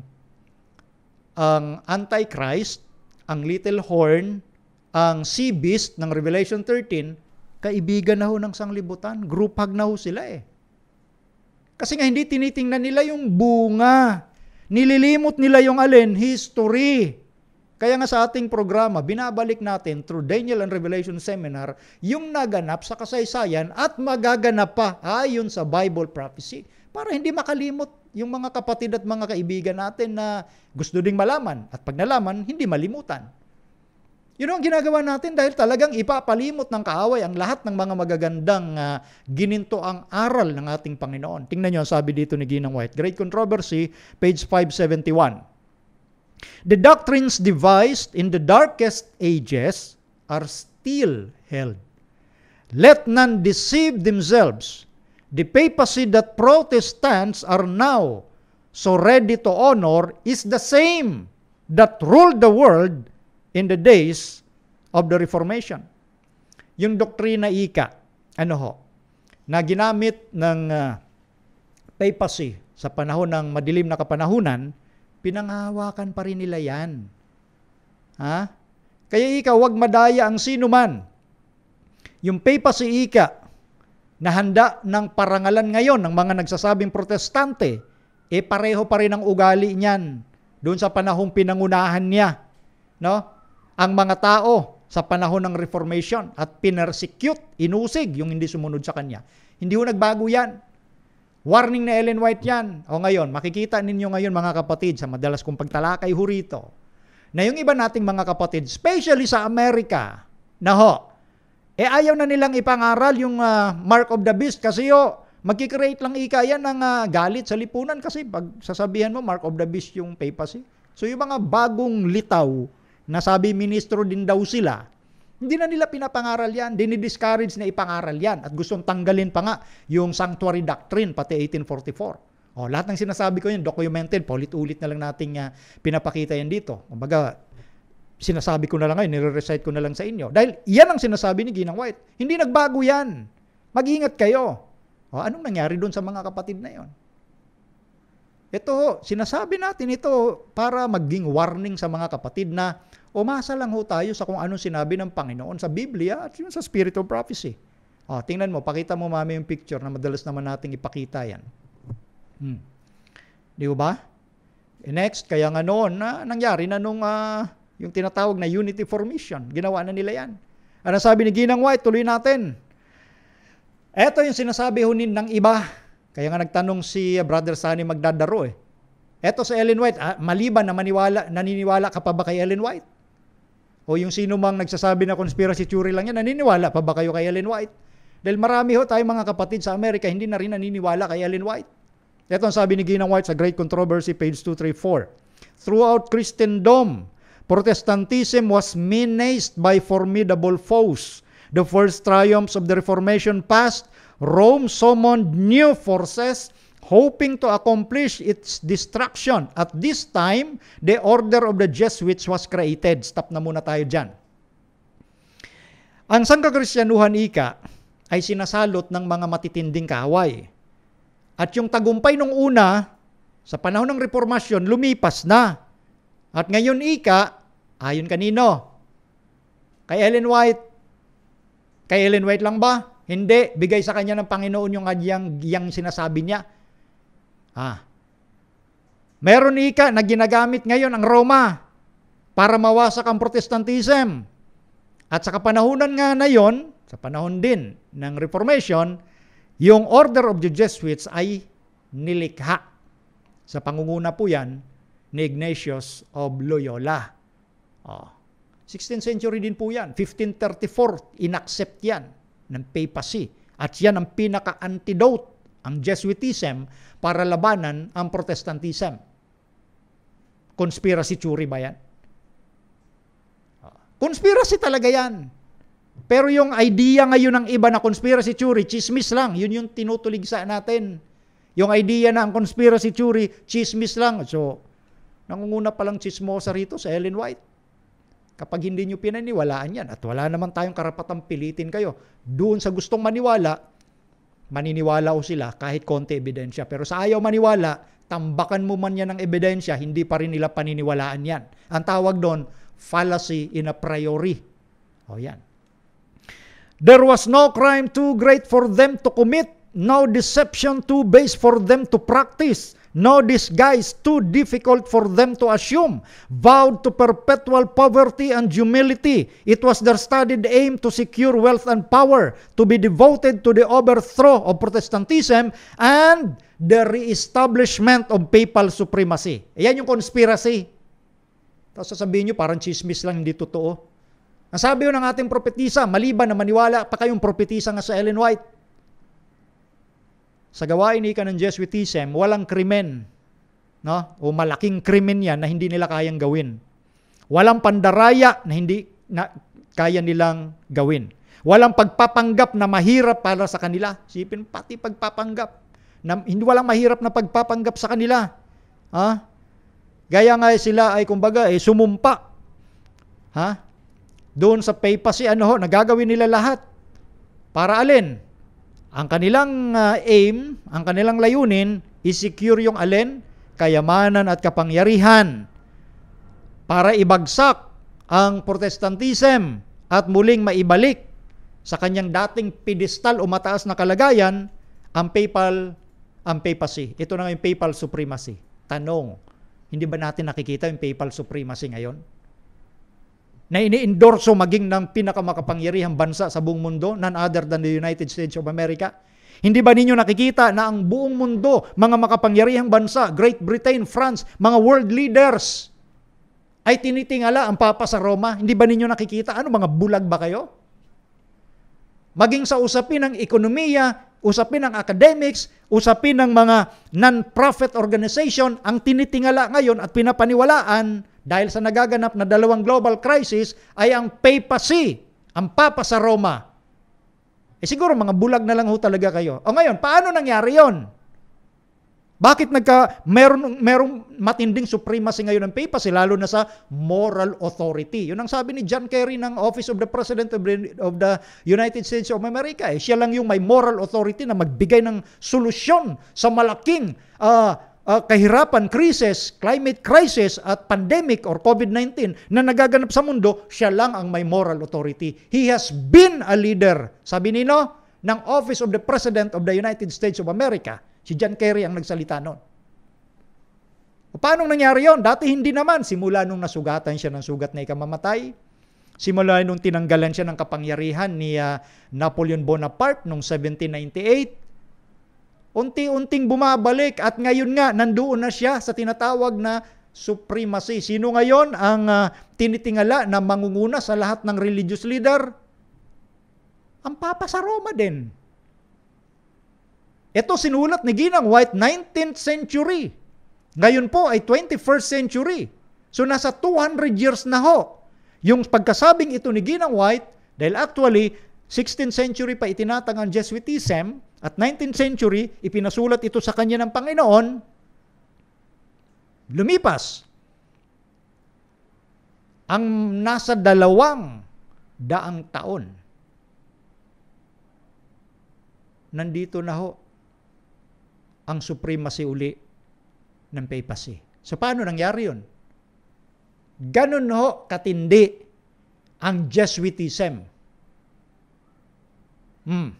[SPEAKER 1] ang Antichrist, ang Little Horn, ang Sea Beast ng Revelation 13, kaibigan na ho ng sanglibutan. Group hug na ho sila eh. Kasi nga hindi tinitingnan nila yung bunga. Nililimot nila yung alin, history. Kaya nga sa ating programa, binabalik natin through Daniel and Revelation Seminar yung naganap sa kasaysayan at magaganap pa ayon sa Bible prophecy para hindi makalimot yung mga kapatid at mga kaibigan natin na gusto ding malaman at pag nalaman, hindi malimutan. Yun ang ginagawa natin dahil talagang ipapalimot ng kaaway ang lahat ng mga magagandang uh, gininto ang aral ng ating Panginoon. Tingnan nyo ang sabi dito ni Ginang White. Great Controversy, page 571. The doctrines devised in the darkest ages are still held. Let none deceive themselves. The papacy that Protestants are now so ready to honor is the same that ruled the world in the days of the Reformation. Yung doktrina ika, ano ho, na ginamit ng uh, papacy sa panahon ng madilim na kapanahunan, pinanghawakan pa rin nila yan. Ha? Kaya ikaw, wag madaya ang sino man. Yung papa papacy ika na handa ng parangalan ngayon ng mga nagsasabing protestante, eh pareho pa rin ang ugali niyan doon sa panahong pinangunahan niya. No? Ang mga tao sa panahon ng Reformation at pinersecute, inusig yung hindi sumunod sa kanya. Hindi ho nagbago yan. Warning na Ellen White yan. O ngayon, makikita ninyo ngayon mga kapatid sa madalas kong pagtalakay hurito na yung iba nating mga kapatid, especially sa Amerika, na ho, eh ayaw na nilang ipangaral yung uh, mark of the beast kasi yo, magkikreate lang ika yan ng uh, galit sa lipunan kasi pag sasabihan mo mark of the beast yung papacy. So yung mga bagong litaw na sabi ministro din daw sila, hindi na nila pinapangaral yan. Dinidiscourage na ipangaral yan. At gustong tanggalin pa nga yung sanctuary doctrine, pati 1844. O, lahat ng sinasabi ko yun, documented. Paulit-ulit na lang nating uh, pinapakita yan dito. Kumbaga, sinasabi ko na lang ngayon, nire-recite ko na lang sa inyo. Dahil yan ang sinasabi ni Ginang White. Hindi nagbago yan. Mag-ingat kayo. O, oh, anong nangyari doon sa mga kapatid na yon? Ito, sinasabi natin ito para maging warning sa mga kapatid na Umasa lang ho tayo sa kung anong sinabi ng Panginoon sa Biblia at sa Spirit of Prophecy. O, tingnan mo, pakita mo mami yung picture na madalas naman nating ipakita yan. Hmm. Di ba? Eh, next, kaya nga noon, na, nangyari na nung uh, yung tinatawag na unity formation. Ginawa na nila yan. Ano sabi ni Ginang White? Tuloy natin. Ito yung sinasabi hunin ng iba. Kaya nga nagtanong si Brother Sunny magdadaro eh. Ito sa Ellen White, ah, maliban na maniwala, naniniwala ka pa ba kay Ellen White? o yung sino mang nagsasabi na conspiracy theory lang yan, naniniwala pa ba kayo kay Ellen White? Dahil marami ho tayong mga kapatid sa Amerika, hindi na rin naniniwala kay Ellen White. Ito ang sabi ni Ginang White sa Great Controversy, page 234. Throughout Christendom, Protestantism was menaced by formidable foes. The first triumphs of the Reformation passed, Rome summoned new forces hoping to accomplish its destruction. At this time, the order of the Jesuits was created. Stop na muna tayo dyan. Ang sangkakristyanuhan ika ay sinasalot ng mga matitinding kaway. At yung tagumpay nung una, sa panahon ng reformasyon, lumipas na. At ngayon ika, ayon kanino? Kay Ellen White. Kay Ellen White lang ba? Hindi, bigay sa kanya ng Panginoon yung kanyang yung sinasabi niya Ha? Ah. Meron ika na ginagamit ngayon ang Roma para mawasak ang Protestantism. At sa kapanahunan nga na yon, sa panahon din ng Reformation, yung Order of the Jesuits ay nilikha. Sa pangunguna po yan ni Ignatius of Loyola. Oh. 16th century din po yan. 1534, inaccept yan ng papacy. At yan ang pinaka-antidote, ang Jesuitism, para labanan ang Protestantism. Conspiracy theory ba yan? Conspiracy talaga yan. Pero yung idea ngayon ng iba na conspiracy theory, chismis lang. Yun yung tinutuligsa natin. Yung idea na ang conspiracy theory, chismis lang. So, nangunguna palang chismosa rito sa Ellen White. Kapag hindi nyo pinaniwalaan yan, at wala naman tayong karapatang pilitin kayo, doon sa gustong maniwala, maniniwala o sila kahit konti ebidensya. Pero sa ayaw maniwala, tambakan mo man yan ng ebidensya, hindi pa rin nila paniniwalaan yan. Ang tawag doon, fallacy in a priori. O yan. There was no crime too great for them to commit no deception too base for them to practice, no disguise too difficult for them to assume, vowed to perpetual poverty and humility. It was their studied aim to secure wealth and power, to be devoted to the overthrow of Protestantism and the reestablishment of papal supremacy. Ayan yung conspiracy. Tapos sasabihin nyo, parang chismis lang, hindi totoo. Ang sabi ng ating propetisa, maliban na maniwala pa kayong propetisa nga sa Ellen White, sa gawain ika ng Jesuitism, walang krimen. No? O malaking krimen yan na hindi nila kayang gawin. Walang pandaraya na hindi na kaya nilang gawin. Walang pagpapanggap na mahirap para sa kanila. Sipin pati pagpapanggap. Na, hindi walang mahirap na pagpapanggap sa kanila. Ha? Gaya nga sila ay kumbaga ay eh, sumumpa. Ha? Doon sa papacy ano ho, nagagawin nila lahat. Para alin? Ang kanilang uh, aim, ang kanilang layunin, isecure yung alin, kayamanan at kapangyarihan para ibagsak ang protestantism at muling maibalik sa kanyang dating pedestal o mataas na kalagayan ang papal ang papacy. Ito na yung papal supremacy. Tanong, hindi ba natin nakikita yung papal supremacy ngayon? na iniendorso maging ng pinakamakapangyarihang bansa sa buong mundo, none other than the United States of America? Hindi ba ninyo nakikita na ang buong mundo, mga makapangyarihang bansa, Great Britain, France, mga world leaders, ay tinitingala ang Papa sa Roma? Hindi ba ninyo nakikita? Ano, mga bulag ba kayo? Maging sa usapin ng ekonomiya, usapin ng academics, usapin ng mga non-profit organization, ang tinitingala ngayon at pinapaniwalaan dahil sa nagaganap na dalawang global crisis ay ang papacy, ang papa sa Roma. Eh siguro mga bulag na lang ho talaga kayo. O ngayon, paano nangyari yon? Bakit nagka meron merong matinding supremacy ngayon ng papacy lalo na sa moral authority? Yun ang sabi ni John Kerry ng Office of the President of the, of the United States of America. Eh, siya lang yung may moral authority na magbigay ng solusyon sa malaking uh, uh, kahirapan, crisis, climate crisis at pandemic or COVID-19 na nagaganap sa mundo, siya lang ang may moral authority. He has been a leader. Sabi nino ng Office of the President of the United States of America, si John Kerry ang nagsalita noon. Paano nangyari yon? Dati hindi naman. Simula nung nasugatan siya ng sugat na ikamamatay, simula nung tinanggalan siya ng kapangyarihan ni uh, Napoleon Bonaparte nung 1798, unti-unting bumabalik at ngayon nga nandoon na siya sa tinatawag na supremacy. Sino ngayon ang uh, tinitingala na mangunguna sa lahat ng religious leader? Ang Papa sa Roma din. Ito sinulat ni Ginang White 19th century. Ngayon po ay 21st century. So nasa 200 years na ho. Yung pagkasabing ito ni Ginang White, dahil actually 16th century pa itinatang ang Jesuitism, at 19th century, ipinasulat ito sa kanya ng Panginoon, lumipas. Ang nasa dalawang daang taon. Nandito na ho ang supremacy uli ng papacy. So paano nangyari yun? Ganun ho katindi ang Jesuitism. Hmm.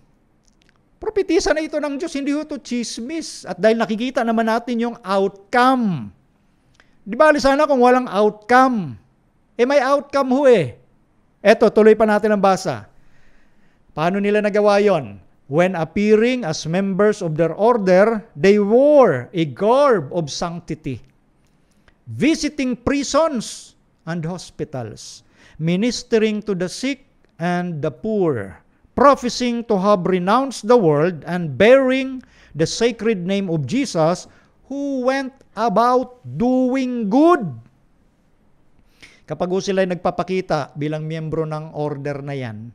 [SPEAKER 1] Propetisa na ito ng Diyos, hindi ito chismis. At dahil nakikita naman natin yung outcome. Di ba sana kung walang outcome? Eh may outcome ho eh. Eto, tuloy pa natin ang basa. Paano nila nagawa yon? When appearing as members of their order, they wore a garb of sanctity, visiting prisons and hospitals, ministering to the sick and the poor, professing to have renounced the world and bearing the sacred name of Jesus, who went about doing good. Kapag sila nagpapakita bilang miyembro ng order na yan,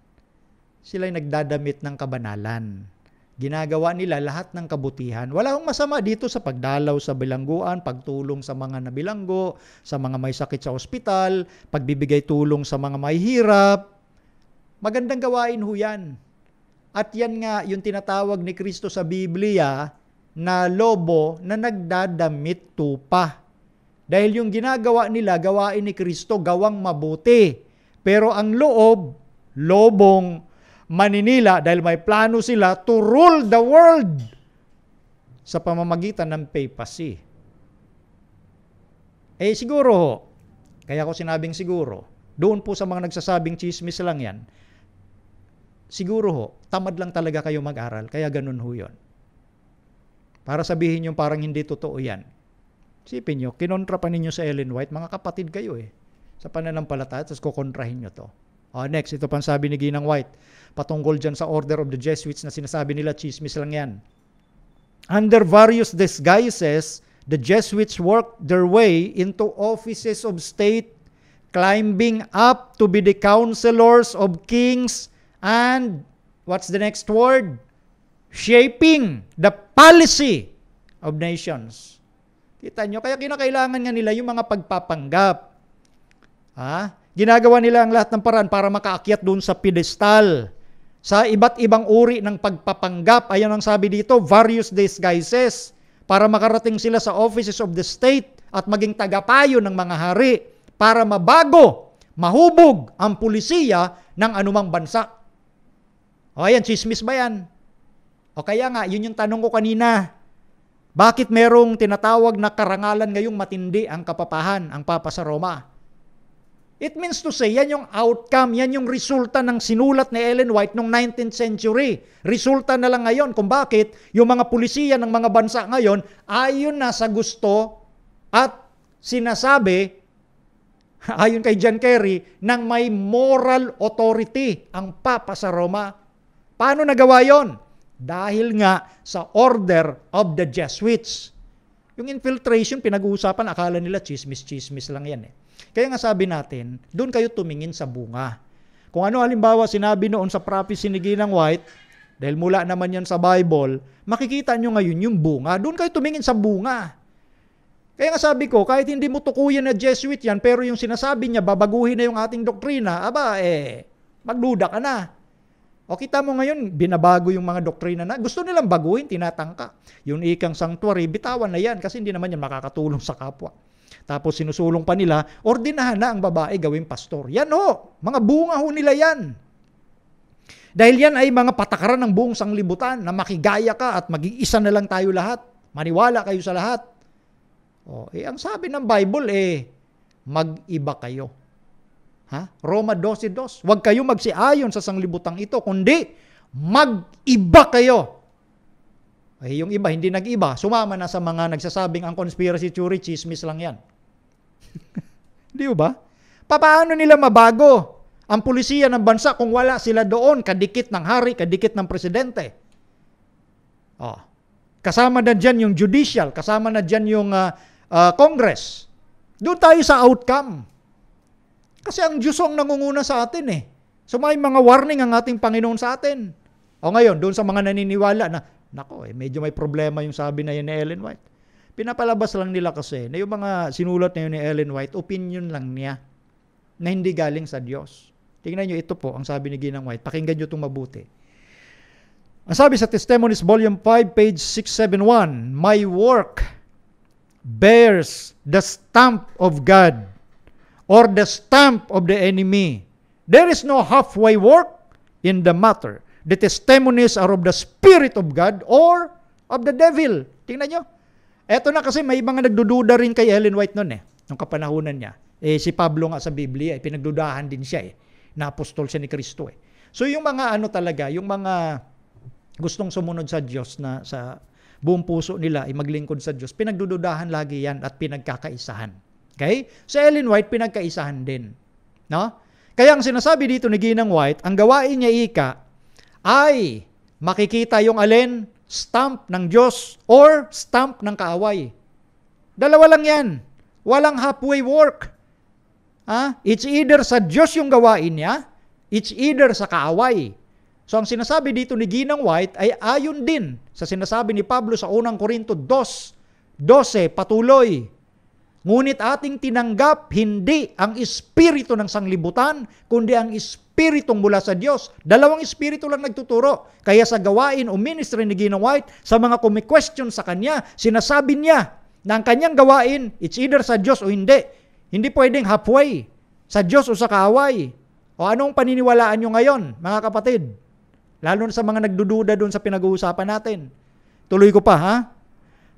[SPEAKER 1] sila'y nagdadamit ng kabanalan. Ginagawa nila lahat ng kabutihan. Wala akong masama dito sa pagdalaw sa bilangguan, pagtulong sa mga nabilanggo, sa mga may sakit sa ospital, pagbibigay tulong sa mga may hirap, Magandang gawain ho yan. At yan nga yung tinatawag ni Kristo sa Biblia na lobo na nagdadamit tupa. Dahil yung ginagawa nila, gawain ni Kristo, gawang mabuti. Pero ang loob, lobong maninila dahil may plano sila to rule the world sa pamamagitan ng papacy. Eh siguro, kaya ko sinabing siguro, doon po sa mga nagsasabing chismis lang yan, Siguro ho, tamad lang talaga kayo mag-aral, kaya ganun ho yun. Para sabihin yung parang hindi totoo yan. Sipin nyo, kinontra pa ninyo sa Ellen White, mga kapatid kayo eh. Sa pananampalataya, tapos kukontrahin nyo to. O, ah, next, ito pang sabi ni Ginang White, patungkol dyan sa Order of the Jesuits na sinasabi nila, chismis lang yan. Under various disguises, the Jesuits worked their way into offices of state, climbing up to be the counselors of kings and what's the next word? Shaping the policy of nations. Kita nyo, kaya kinakailangan nga nila yung mga pagpapanggap. Ha? Ginagawa nila ang lahat ng paraan para makaakyat doon sa pedestal. Sa iba't ibang uri ng pagpapanggap, ayan ang sabi dito, various disguises, para makarating sila sa offices of the state at maging tagapayo ng mga hari para mabago, mahubog ang pulisiya ng anumang bansa. O ayan, chismis ba yan? O kaya nga, yun yung tanong ko kanina. Bakit merong tinatawag na karangalan ngayong matindi ang kapapahan, ang Papa sa Roma? It means to say, yan yung outcome, yan yung resulta ng sinulat ni Ellen White noong 19th century. Resulta na lang ngayon kung bakit yung mga pulisiya ng mga bansa ngayon ayon na sa gusto at sinasabi, ayon kay John Kerry, ng may moral authority ang Papa sa Roma Paano nagawa yon? Dahil nga sa order of the Jesuits. Yung infiltration, pinag-uusapan, akala nila chismis-chismis lang yan eh. Kaya nga sabi natin, doon kayo tumingin sa bunga. Kung ano halimbawa sinabi noon sa prophecy ni Ginang White, dahil mula naman yan sa Bible, makikita nyo ngayon yung bunga. Doon kayo tumingin sa bunga. Kaya nga sabi ko, kahit hindi mo tukuyan na Jesuit yan, pero yung sinasabi niya, babaguhin na yung ating doktrina, aba eh, magduda ka na. O kita mo ngayon, binabago yung mga doktrina na. Gusto nilang baguhin, tinatangka. Yung ikang sanctuary, bitawan na yan kasi hindi naman yan makakatulong sa kapwa. Tapos sinusulong pa nila, ordinahan na ang babae gawing pastor. Yan ho, mga bunga ho nila yan. Dahil yan ay mga patakaran ng buong sanglibutan na makigaya ka at maging isa na lang tayo lahat. Maniwala kayo sa lahat. O, eh, ang sabi ng Bible eh, mag-iba kayo. Ha? Roma 12.2. Huwag kayo magsiayon sa sanglibutan ito, kundi mag-iba kayo. Ay, yung iba, hindi nag-iba. Sumama na sa mga nagsasabing ang conspiracy theory, chismis lang yan. Di ba? Papaano nila mabago ang pulisya ng bansa kung wala sila doon, kadikit ng hari, kadikit ng presidente? Oh. Kasama na dyan yung judicial, kasama na dyan yung uh, uh, Congress. Doon tayo sa outcome. Kasi ang Diyos ang nangunguna sa atin eh. So may mga warning ang ating Panginoon sa atin. O ngayon, doon sa mga naniniwala na, nako, eh, medyo may problema yung sabi na yun ni Ellen White. Pinapalabas lang nila kasi na yung mga sinulat na yun ni Ellen White, opinion lang niya na hindi galing sa Diyos. Tingnan nyo, ito po ang sabi ni Ginang White. Pakinggan nyo itong mabuti. Ang sabi sa Testimonies Volume 5, page 671, My work bears the stamp of God or the stamp of the enemy. There is no halfway work in the matter. The testimonies are of the Spirit of God or of the devil. Tingnan nyo. Eto na kasi may mga nagdududa rin kay Ellen White noon eh, nung kapanahunan niya. Eh, si Pablo nga sa Biblia, eh, pinagdudahan din siya eh. Na apostol siya ni Kristo eh. So yung mga ano talaga, yung mga gustong sumunod sa Diyos na sa buong puso nila ay maglingkod sa Diyos, pinagdududahan lagi yan at pinagkakaisahan. Okay? Sa Ellen White, pinagkaisahan din. No? Kaya ang sinasabi dito ni Ginang White, ang gawain niya ika ay makikita yung alin, stamp ng Diyos or stamp ng kaaway. Dalawa lang yan. Walang halfway work. Ha? It's either sa Diyos yung gawain niya, it's either sa kaaway. So ang sinasabi dito ni Ginang White ay ayon din sa sinasabi ni Pablo sa unang Korinto 2, 12, patuloy. Ngunit ating tinanggap hindi ang espiritu ng sanglibutan, kundi ang espiritong mula sa Diyos. Dalawang espiritu lang nagtuturo. Kaya sa gawain o ministry ni Gina White, sa mga kumikwestiyon sa kanya, sinasabi niya na ang kanyang gawain, it's either sa Diyos o hindi. Hindi pwedeng halfway, sa Diyos o sa kaaway. O anong paniniwalaan nyo ngayon, mga kapatid? Lalo na sa mga nagdududa doon sa pinag-uusapan natin. Tuloy ko pa, ha?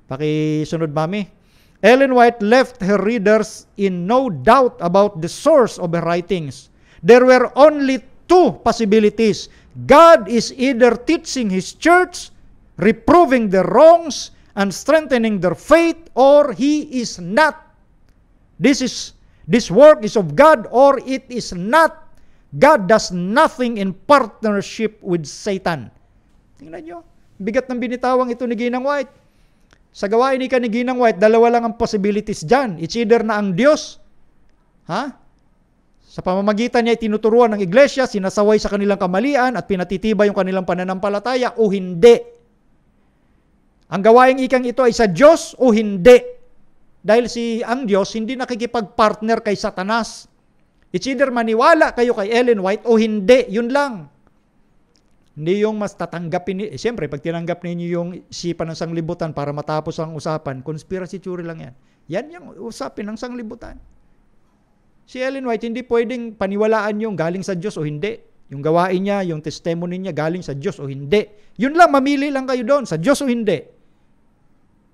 [SPEAKER 1] Pakisunod, mami. Ellen White left her readers in no doubt about the source of her writings. There were only two possibilities. God is either teaching His church, reproving their wrongs, and strengthening their faith, or He is not. This is this work is of God, or it is not. God does nothing in partnership with Satan. Tingnan nyo, bigat ng binitawang ito ni Ginang White. Sa gawain ni Kaniginang White, dalawa lang ang possibilities dyan. It's either na ang Diyos, ha? Sa pamamagitan niya, tinuturuan ng iglesia, sinasaway sa kanilang kamalian at pinatitibay yung kanilang pananampalataya o hindi. Ang gawaing ikang ito ay sa Diyos o hindi. Dahil si ang Diyos hindi nakikipag-partner kay Satanas. It's either maniwala kayo kay Ellen White o hindi. Yun lang niyong mas tatanggapin ni eh, siyempre pag tinanggap ninyo yung sipa ng sanglibutan para matapos ang usapan conspiracy theory lang yan yan yung usapin ng sanglibutan si Ellen White hindi pwedeng paniwalaan yung galing sa Diyos o hindi yung gawain niya yung testimony niya galing sa Diyos o hindi yun lang mamili lang kayo doon sa Diyos o hindi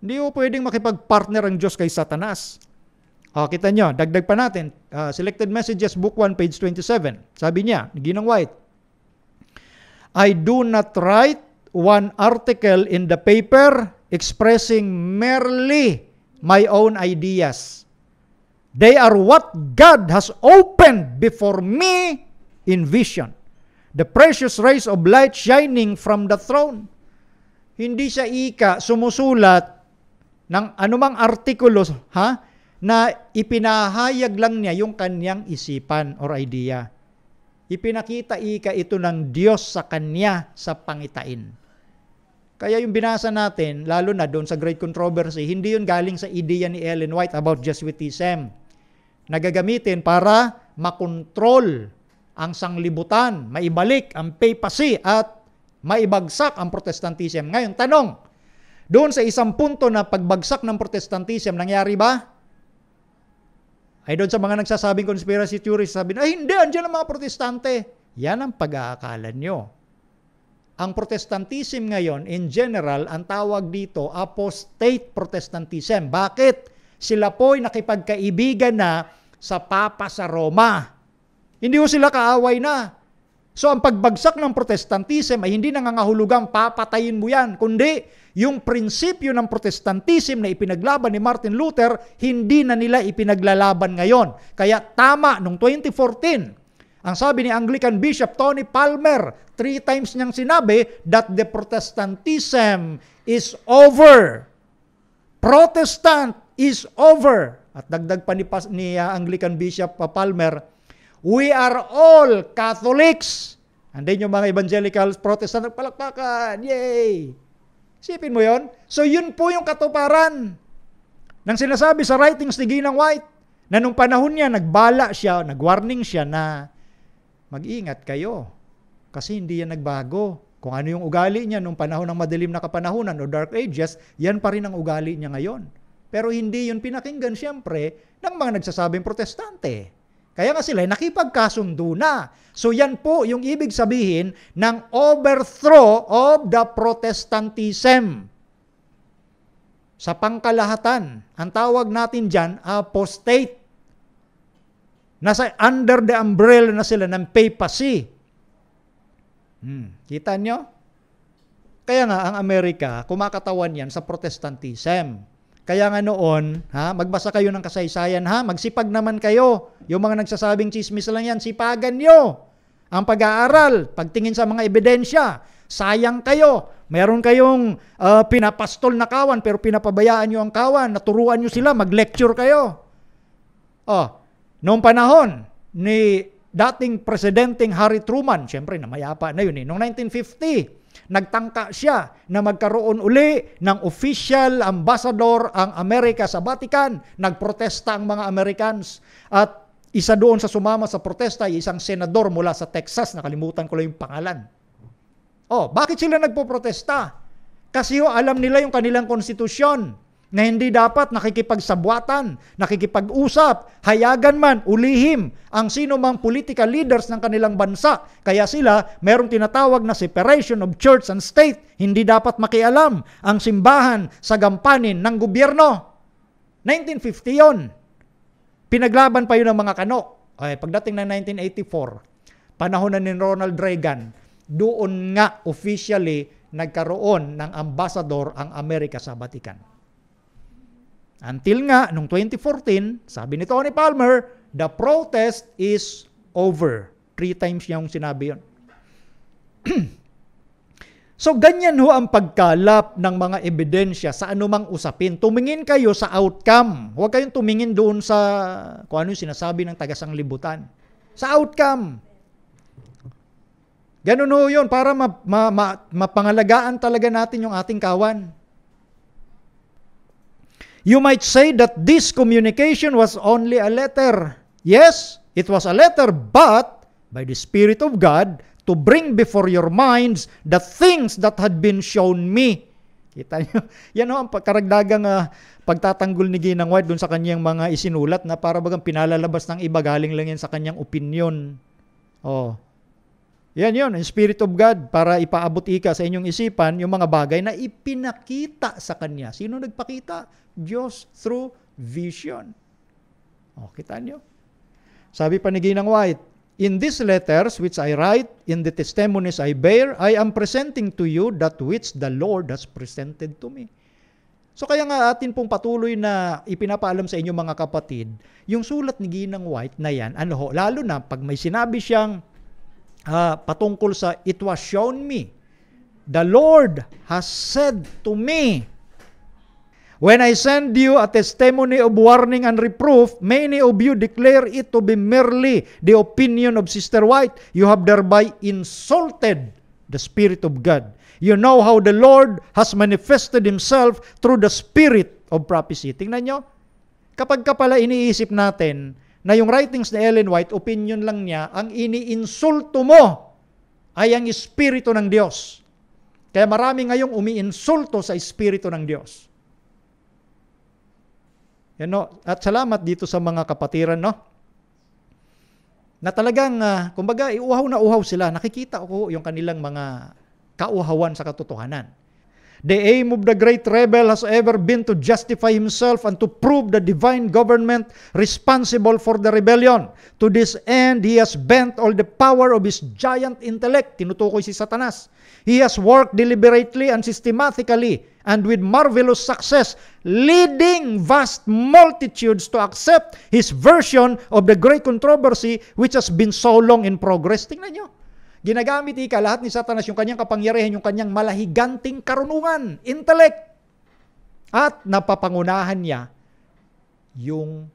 [SPEAKER 1] hindi po pwedeng makipag-partner ang Diyos kay Satanas Oh, kita nyo, dagdag pa natin. Uh, selected Messages, Book 1, page 27. Sabi niya, Ginang White, I do not write one article in the paper expressing merely my own ideas. They are what God has opened before me in vision. The precious rays of light shining from the throne. Hindi siya ika sumusulat ng anumang artikulo ha, na ipinahayag lang niya yung kanyang isipan or idea. Ipinakita ika ito ng Diyos sa kanya sa pangitain. Kaya yung binasa natin, lalo na doon sa Great Controversy, hindi yun galing sa ideya ni Ellen White about Jesuitism. Nagagamitin para makontrol ang sanglibutan, maibalik ang papacy at maibagsak ang Protestantism. Ngayon, tanong, doon sa isang punto na pagbagsak ng Protestantism, nangyari ba? Ay doon sa mga nagsasabing conspiracy theories, sabi na, ay hindi, andyan ang mga protestante. Yan ang pag-aakala nyo. Ang protestantism ngayon, in general, ang tawag dito, apostate protestantism. Bakit? Sila po'y nakipagkaibigan na sa Papa sa Roma. Hindi ho sila kaaway na So ang pagbagsak ng protestantism ay hindi nangangahulugang papatayin mo yan, kundi yung prinsipyo ng protestantism na ipinaglaban ni Martin Luther, hindi na nila ipinaglalaban ngayon. Kaya tama, nung 2014, ang sabi ni Anglican Bishop Tony Palmer, three times niyang sinabi that the Protestantism is over. Protestant is over. At dagdag pa ni, ni uh, Anglican Bishop uh, Palmer, We are all Catholics. And Andin yung mga evangelicals, Protestant, palakpakan, yay! Sipin mo yon. So yun po yung katuparan ng sinasabi sa writings ni Ginang White na nung panahon niya, nagbala siya, nagwarning siya na mag-ingat kayo kasi hindi yan nagbago. Kung ano yung ugali niya nung panahon ng madilim na kapanahunan o Dark Ages, yan pa rin ang ugali niya ngayon. Pero hindi yun pinakinggan siyempre ng mga nagsasabing protestante. Kaya nga sila nakipagkasundo na. So yan po yung ibig sabihin ng overthrow of the Protestantism. Sa pangkalahatan, ang tawag natin dyan, apostate. Nasa under the umbrella na sila ng papacy. Hmm, kita nyo? Kaya nga, ang Amerika, kumakatawan yan sa Protestantism. Kaya nga noon, ha, magbasa kayo ng kasaysayan ha, magsipag naman kayo. Yung mga nagsasabing chismis lang yan, sipagan nyo. Ang pag-aaral, pagtingin sa mga ebidensya, sayang kayo. Meron kayong uh, pinapastol na kawan pero pinapabayaan nyo ang kawan, naturuan nyo sila, mag-lecture kayo. Oh, noong panahon ni dating presidenteng Harry Truman, syempre mayapa na yun eh, noong 1950, Nagtangka siya na magkaroon uli ng official ambassador ang Amerika sa Vatican. Nagprotesta ang mga Americans at isa doon sa sumama sa protesta ay isang senador mula sa Texas. Nakalimutan ko lang yung pangalan. Oh, bakit sila nagpoprotesta? Kasi ho, alam nila yung kanilang konstitusyon na hindi dapat nakikipagsabwatan, nakikipag-usap, hayagan man, ulihim ang sino mang political leaders ng kanilang bansa. Kaya sila merong tinatawag na separation of church and state. Hindi dapat makialam ang simbahan sa gampanin ng gobyerno. 1950 yon. Pinaglaban pa yun ng mga kanok. Ay, pagdating ng 1984, panahon na ni Ronald Reagan, doon nga officially nagkaroon ng ambassador ang Amerika sa Vatican. Until nga, noong 2014, sabi ni Tony Palmer, the protest is over. Three times niyang sinabi yon. so ganyan ho ang pagkalap ng mga ebidensya sa anumang usapin. Tumingin kayo sa outcome. Huwag kayong tumingin doon sa kung ano yung sinasabi ng taga-sanglibutan. Sa outcome. Ganun ho yun para ma- ma- ma- mapangalagaan talaga natin yung ating kawan. You might say that this communication was only a letter. Yes, it was a letter, but by the Spirit of God, to bring before your minds the things that had been shown me. Kita nyo? Yan o, ang karagdagang uh, pagtatanggol ni Ginang White dun sa kanyang mga isinulat na para bagang pinalalabas ng iba galing lang yan sa kanyang opinion. Oh, yan yun, in Spirit of God para ipaabot ika sa inyong isipan yung mga bagay na ipinakita sa Kanya. Sino nagpakita? Diyos through vision. O, oh, kita nyo? Sabi pa ni Ginang White, In these letters which I write, in the testimonies I bear, I am presenting to you that which the Lord has presented to me. So kaya nga atin pong patuloy na ipinapaalam sa inyo mga kapatid, yung sulat ni Ginang White na yan, ano ho, lalo na pag may sinabi siyang uh, patungkol sa it was shown me. The Lord has said to me, When I send you a testimony of warning and reproof, many of you declare it to be merely the opinion of Sister White. You have thereby insulted the Spirit of God. You know how the Lord has manifested Himself through the Spirit of prophecy. Tingnan nyo, kapag ka pala iniisip natin na yung writings ni Ellen White, opinion lang niya, ang iniinsulto mo ay ang Espiritu ng Diyos. Kaya marami ngayong umiinsulto sa Espiritu ng Diyos. You know, at salamat dito sa mga kapatiran, no? Na talagang, uh, kumbaga, iuhaw na uhaw sila. Nakikita ko yung kanilang mga kauhawan sa katotohanan. The aim of the great rebel has ever been to justify himself and to prove the divine government responsible for the rebellion. To this end, he has bent all the power of his giant intellect. Tinutukoy si Satanas. He has worked deliberately and systematically and with marvelous success, leading vast multitudes to accept his version of the great controversy which has been so long in progress. Tingnan nyo. Ginagamit ika lahat ni Satanas yung kanyang kapangyarihan, yung kanyang malahiganting karunungan, intellect. At napapangunahan niya yung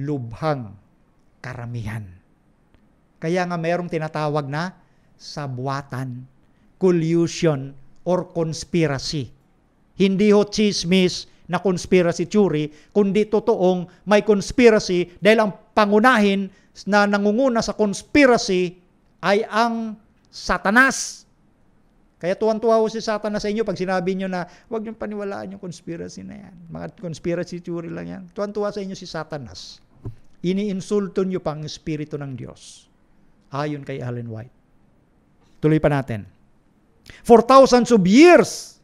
[SPEAKER 1] lubhang karamihan. Kaya nga mayroong tinatawag na sabwatan, collusion, or conspiracy. Hindi ho chismis na conspiracy theory, kundi totoong may conspiracy dahil ang pangunahin na nangunguna sa conspiracy ay ang Satanas. Kaya tuwan-tuwa si Satanas sa inyo pag sinabi niyo na huwag niyong paniwalaan yung conspiracy na yan. Mga conspiracy theory lang yan. Tuwan-tuwa sa inyo si Satanas. Iniinsulto niyo pang Espiritu ng Diyos. Ayon kay Allen White. Tuloy pa natin. For thousands of years,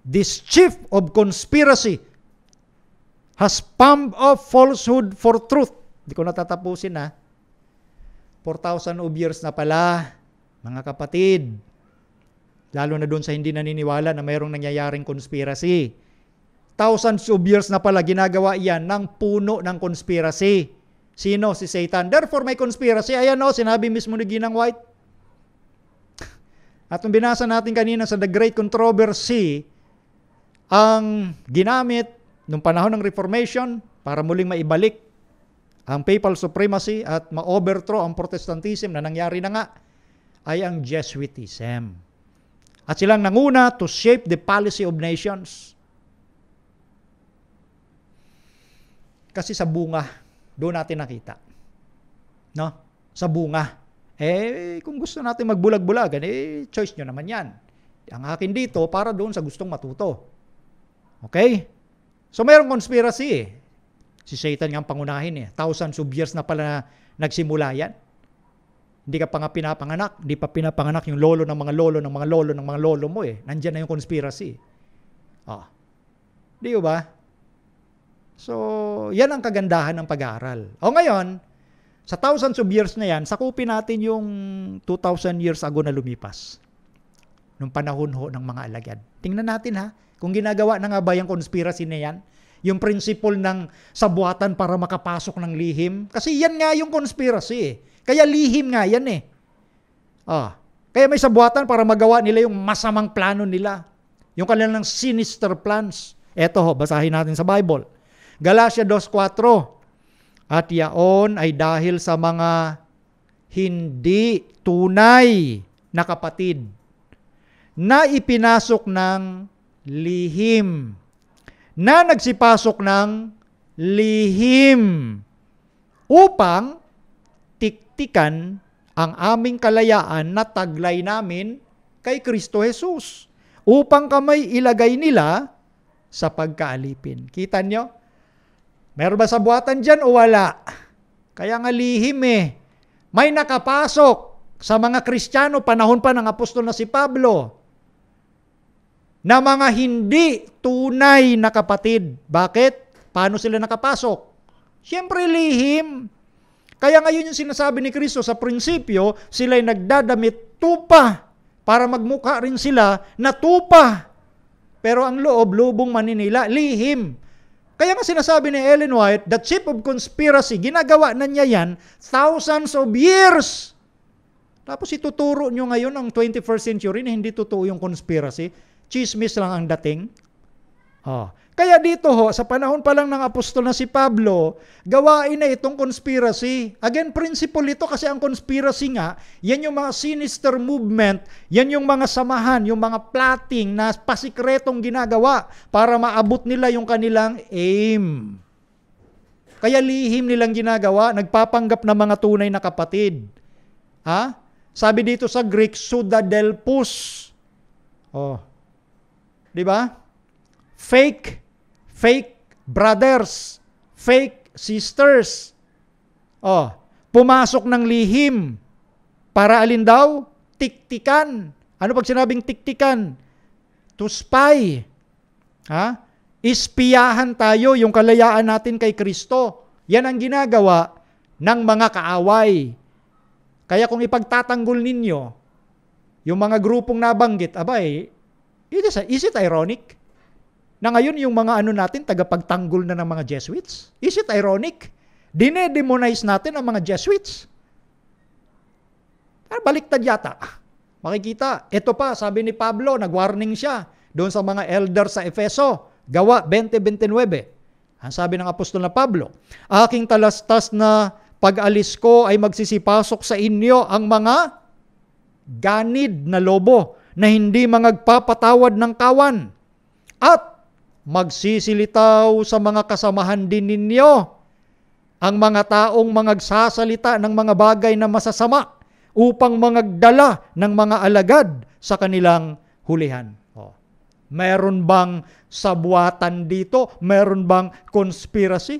[SPEAKER 1] this chief of conspiracy has pumped off falsehood for truth. Hindi ko natatapusin ha. 4,000 of years na pala, mga kapatid. Lalo na doon sa hindi naniniwala na mayroong nangyayaring conspiracy. Thousands of years na pala ginagawa iyan ng puno ng conspiracy. Sino? Si Satan. Therefore, may conspiracy. Ayan o, oh, sinabi mismo ni Ginang White. At nung binasa natin kanina sa The Great Controversy, ang ginamit nung panahon ng Reformation para muling maibalik ang papal supremacy at ma-overthrow ang Protestantism na nangyari na nga ay ang Jesuitism. At silang nanguna to shape the policy of nations. Kasi sa bunga, doon natin nakita. No? Sa bunga. Eh, kung gusto natin magbulag-bulagan, eh, choice nyo naman yan. Ang akin dito, para doon sa gustong matuto. Okay? So, mayroong conspiracy eh. Si Satan nga ang pangunahin eh. Thousands of years na pala na nagsimula yan. Hindi ka pa nga pinapanganak, hindi pa pinapanganak yung lolo ng mga lolo ng mga lolo ng mga lolo mo eh. Nandiyan na yung conspiracy. Ah. Di ba? So, yan ang kagandahan ng pag-aaral. O ngayon, sa thousands of years na yan, sakupin natin yung 2,000 years ago na lumipas. Nung panahon ho ng mga alagad. Tingnan natin ha, kung ginagawa na nga ba yung conspiracy na yan, yung principle ng sabuatan para makapasok ng lihim. Kasi yan nga yung conspiracy eh. Kaya lihim nga yan eh. Ah, kaya may sabuatan para magawa nila yung masamang plano nila. Yung kanilang sinister plans. Eto ho, basahin natin sa Bible. Galatia 2.4 At yaon ay dahil sa mga hindi tunay na kapatid na ipinasok ng lihim na nagsipasok ng lihim upang tiktikan ang aming kalayaan na taglay namin kay Kristo Jesus upang kamay ilagay nila sa pagkaalipin. Kita nyo? Meron ba sa buhatan dyan o wala? Kaya nga lihim eh. May nakapasok sa mga Kristiyano panahon pa ng apostol na si Pablo na mga hindi tunay na kapatid. Bakit? Paano sila nakapasok? Siyempre lihim. Kaya ngayon yung sinasabi ni Kristo sa prinsipyo, sila'y nagdadamit tupa para magmukha rin sila na tupa. Pero ang loob, lubong maninila, lihim. Kaya nga sinasabi ni Ellen White, the chip of conspiracy, ginagawa na niya yan thousands of years. Tapos ituturo nyo ngayon ang 21st century na hindi totoo yung conspiracy chismis lang ang dating. Oh. Kaya dito ho, sa panahon pa lang ng apostol na si Pablo, gawain na itong conspiracy. Again, principle ito kasi ang conspiracy nga, yan yung mga sinister movement, yan yung mga samahan, yung mga plotting na pasikretong ginagawa para maabot nila yung kanilang aim. Kaya lihim nilang ginagawa, nagpapanggap ng mga tunay na kapatid. Ha? Sabi dito sa Greek, sudadelpus. Oh, Di ba? Fake, fake brothers, fake sisters. Oh, pumasok ng lihim para alin daw? Tiktikan. Ano pag sinabing tiktikan? To spy. Ha? Ispiyahan tayo yung kalayaan natin kay Kristo. Yan ang ginagawa ng mga kaaway. Kaya kung ipagtatanggol ninyo yung mga grupong nabanggit, abay, It is, is it ironic? Na ngayon yung mga ano natin, tagapagtanggol na ng mga Jesuits? Is it ironic? Dinedemonize natin ang mga Jesuits. Pero baliktad yata. Ah, makikita, ito pa, sabi ni Pablo, nag-warning siya doon sa mga elder sa Efeso, gawa 20.29. Ang sabi ng apostol na Pablo, Aking talastas na pag-alis ko ay magsisipasok sa inyo ang mga ganid na lobo na hindi mangagpapatawad ng kawan at magsisilitaw sa mga kasamahan din ninyo ang mga taong mangagsasalita ng mga bagay na masasama upang mangagdala ng mga alagad sa kanilang hulihan. Oh. Meron bang sabuatan dito? Meron bang conspiracy?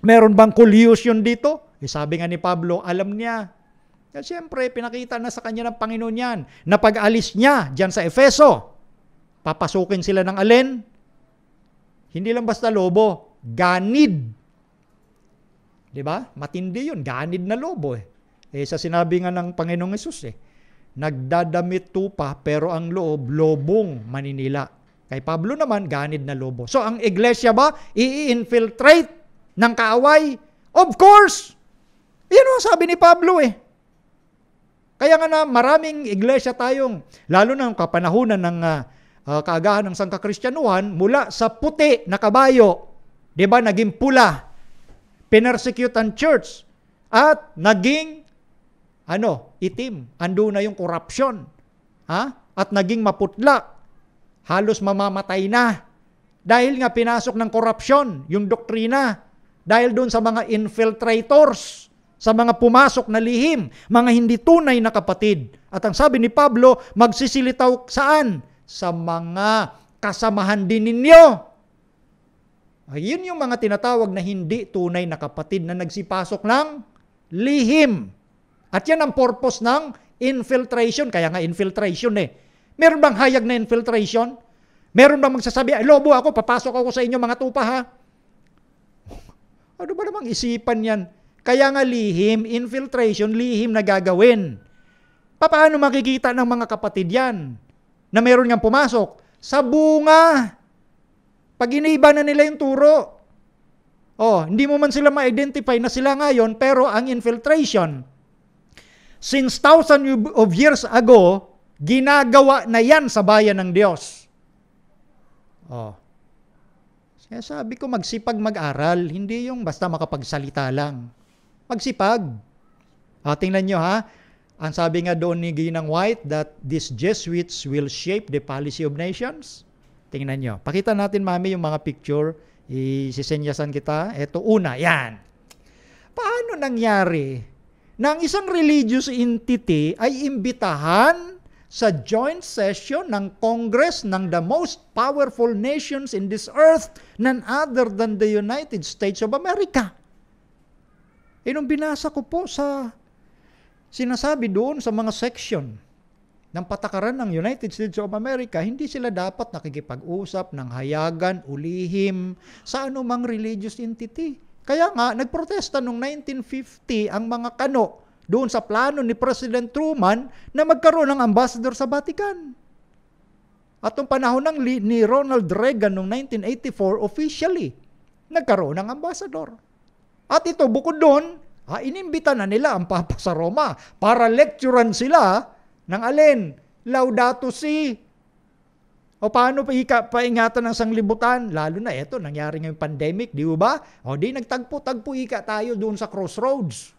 [SPEAKER 1] Meron bang collusion dito? Eh, sabi nga ni Pablo, alam niya at syempre, pinakita na sa kanya ng Panginoon yan na pag-alis niya dyan sa Efeso, papasukin sila ng alin? Hindi lang basta lobo, ganid. Di ba? Matindi yun, ganid na lobo eh. Eh, sa sinabi nga ng Panginoong Yesus eh, nagdadamit tupa pero ang loob, lobong maninila. Kay Pablo naman, ganid na lobo. So, ang iglesia ba, i-infiltrate ng kaaway? Of course! Yan ang sabi ni Pablo eh. Kaya nga na maraming iglesia tayong, lalo na kapanahunan ng uh, uh, kaagahan ng sangkakristyanuhan, mula sa puti na kabayo, di ba, naging pula, pinersecute ang church, at naging, ano, itim. Ando na yung corruption, Ha? At naging maputla. Halos mamamatay na. Dahil nga pinasok ng corruption, yung doktrina. Dahil doon sa mga infiltrators sa mga pumasok na lihim, mga hindi tunay na kapatid. At ang sabi ni Pablo, magsisilitaw saan? Sa mga kasamahan din ninyo. Ayun ah, yung mga tinatawag na hindi tunay na kapatid na nagsipasok ng lihim. At yan ang purpose ng infiltration. Kaya nga infiltration eh. Meron bang hayag na infiltration? Meron bang magsasabi, lobo ako, papasok ako sa inyo mga tupa ha? Ano ba namang isipan yan? Kaya nga lihim, infiltration, lihim na gagawin. Paano makikita ng mga kapatid yan na meron ngang pumasok? Sa bunga. Pag iniba na nila yung turo. Oh, hindi mo man sila ma-identify na sila ngayon pero ang infiltration since thousand of years ago ginagawa na yan sa bayan ng Diyos. Oh. Kaya sabi ko magsipag mag-aral, hindi yung basta makapagsalita lang. Magsipag. Ah, tingnan nyo ha, ang sabi nga doon ni Ginang White that these Jesuits will shape the policy of nations. Tingnan nyo. Pakita natin, mami, yung mga picture. Isisenyasan kita. Ito, una, yan. Paano nangyari na ang isang religious entity ay imbitahan sa joint session ng Congress ng the most powerful nations in this earth none other than the United States of America? Eh nung binasa ko po sa sinasabi doon sa mga section ng patakaran ng United States of America, hindi sila dapat nakikipag-usap ng hayagan, ulihim, sa anumang religious entity. Kaya nga, nagprotesta noong 1950 ang mga kano doon sa plano ni President Truman na magkaroon ng ambassador sa Vatican. At noong panahon ng ni Ronald Reagan noong 1984, officially, nagkaroon ng ambassador. At ito, bukod doon, ha, inimbita na nila ang Papa sa Roma para lecturean sila ng alin? Laudato si o paano pa paingatan ng sanglibutan? Lalo na ito, nangyari ngayong pandemic, di ba? O di nagtagpo-tagpo ika tayo doon sa crossroads.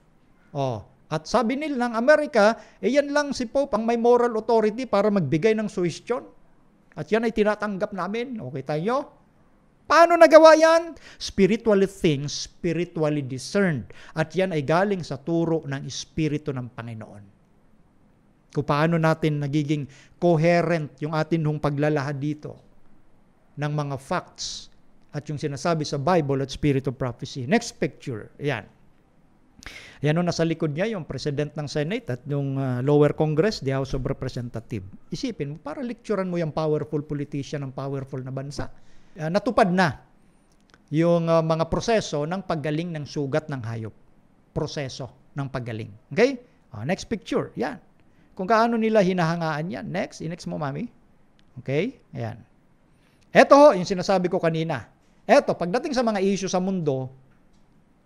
[SPEAKER 1] O, at sabi nila ng Amerika, eh yan lang si Pope ang may moral authority para magbigay ng suwestyon. At yan ay tinatanggap namin. Okay tayo? Paano nagawa yan? Spiritually things, spiritually discerned. At yan ay galing sa turo ng Espiritu ng Panginoon. Kung paano natin nagiging coherent yung atin hong paglalahad dito ng mga facts at yung sinasabi sa Bible at Spirit of Prophecy. Next picture, yan. Yan o nasa likod niya yung President ng Senate at yung uh, lower Congress, the House of Representatives. Isipin mo, para lecturean mo yung powerful politician ng powerful na bansa uh, natupad na yung uh, mga proseso ng paggaling ng sugat ng hayop. Proseso ng paggaling. Okay? Oh, next picture. Yan. Kung kaano nila hinahangaan yan. Next. Inext mo, mami. Okay? Ayan. Ito ho, yung sinasabi ko kanina. Ito, pagdating sa mga issue sa mundo,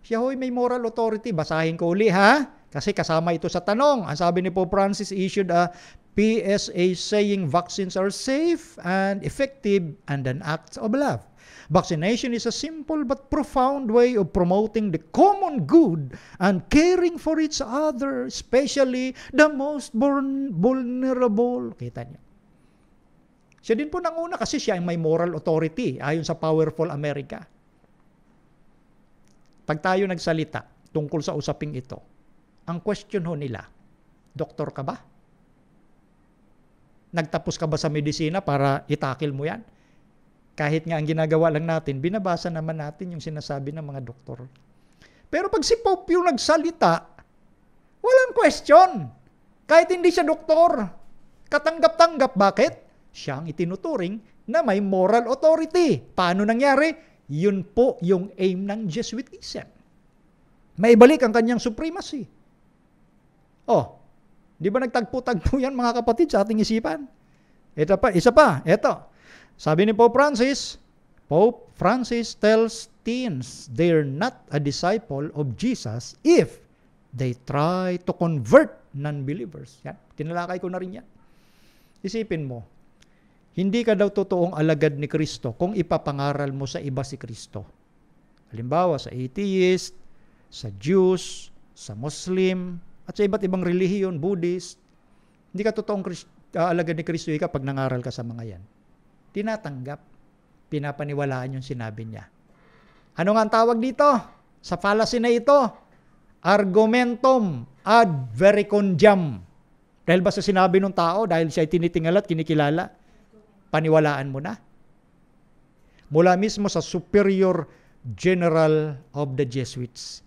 [SPEAKER 1] siya ho'y may moral authority. Basahin ko uli ha. Kasi kasama ito sa tanong. Ang sabi ni Pope Francis issued a PSA saying vaccines are safe and effective and an act of love. Vaccination is a simple but profound way of promoting the common good and caring for each other, especially the most vulnerable. Kita niyo. Siya din po nanguna kasi siya ay may moral authority ayon sa powerful America. Pag tayo nagsalita tungkol sa usaping ito, ang question ho nila, doktor ka ba? Nagtapos ka ba sa medisina para itakil mo yan? Kahit nga ang ginagawa lang natin, binabasa naman natin yung sinasabi ng mga doktor. Pero pag si Pope yung nagsalita, walang question. Kahit hindi siya doktor, katanggap-tanggap. Bakit? Siya ang itinuturing na may moral authority. Paano nangyari? Yun po yung aim ng Jesuitism. Maibalik ang kanyang supremacy. Oh, Di ba nagtagpo-tagpo yan mga kapatid sa ating isipan? Ito pa, isa pa, ito. Sabi ni Pope Francis, Pope Francis tells teens they're not a disciple of Jesus if they try to convert non-believers. Yan, tinalakay ko na rin yan. Isipin mo, hindi ka daw totoong alagad ni Kristo kung ipapangaral mo sa iba si Kristo. Halimbawa, sa atheist, sa Jews, sa Muslim, at sa iba't ibang relihiyon, Buddhist, hindi ka totoong Christ, uh, alagad ni Kristo kapag nangaral ka sa mga yan. Tinatanggap, pinapaniwalaan yung sinabi niya. Ano nga ang tawag dito? Sa fallacy na ito, argumentum ad vericondiam. Dahil ba sa sinabi ng tao, dahil siya ay tinitingal at kinikilala, paniwalaan mo na. Mula mismo sa superior general of the Jesuits,